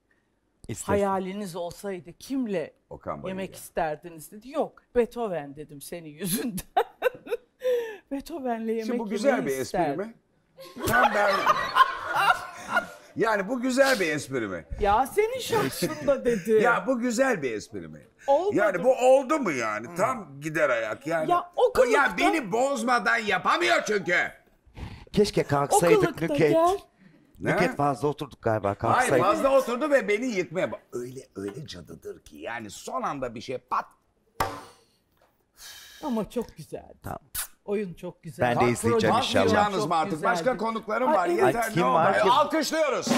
İstersin. hayaliniz olsaydı kimle Okan yemek isterdiniz dedi. Yok Beethoven dedim senin yüzünden. Beethoven'le yemek Şimdi bu güzel bir espri mi? Tam ben yani bu güzel bir espri mi? Ya senin şansında dedi. ya bu güzel bir espri mi? Olmadı. Yani bu oldu mu yani? Hmm. Tam gider ayak yani. Ya o kılıkta... Ya beni bozmadan yapamıyor çünkü. Keşke kalksaydık Nüket. Gel. Ne? Nüket fazla oturduk galiba. Kalksaydık. Hayır fazla oturdu ve beni yıkmaya... Öyle öyle cadıdır ki yani son anda bir şey pat. Ama çok güzeldi. Tamam. Oyun çok güzel. Ben de izleyeceğim inşallah. Kalkmayacağınız mı artık? Başka konuklarım var. Ay, Yeter kim var Alkışlıyoruz.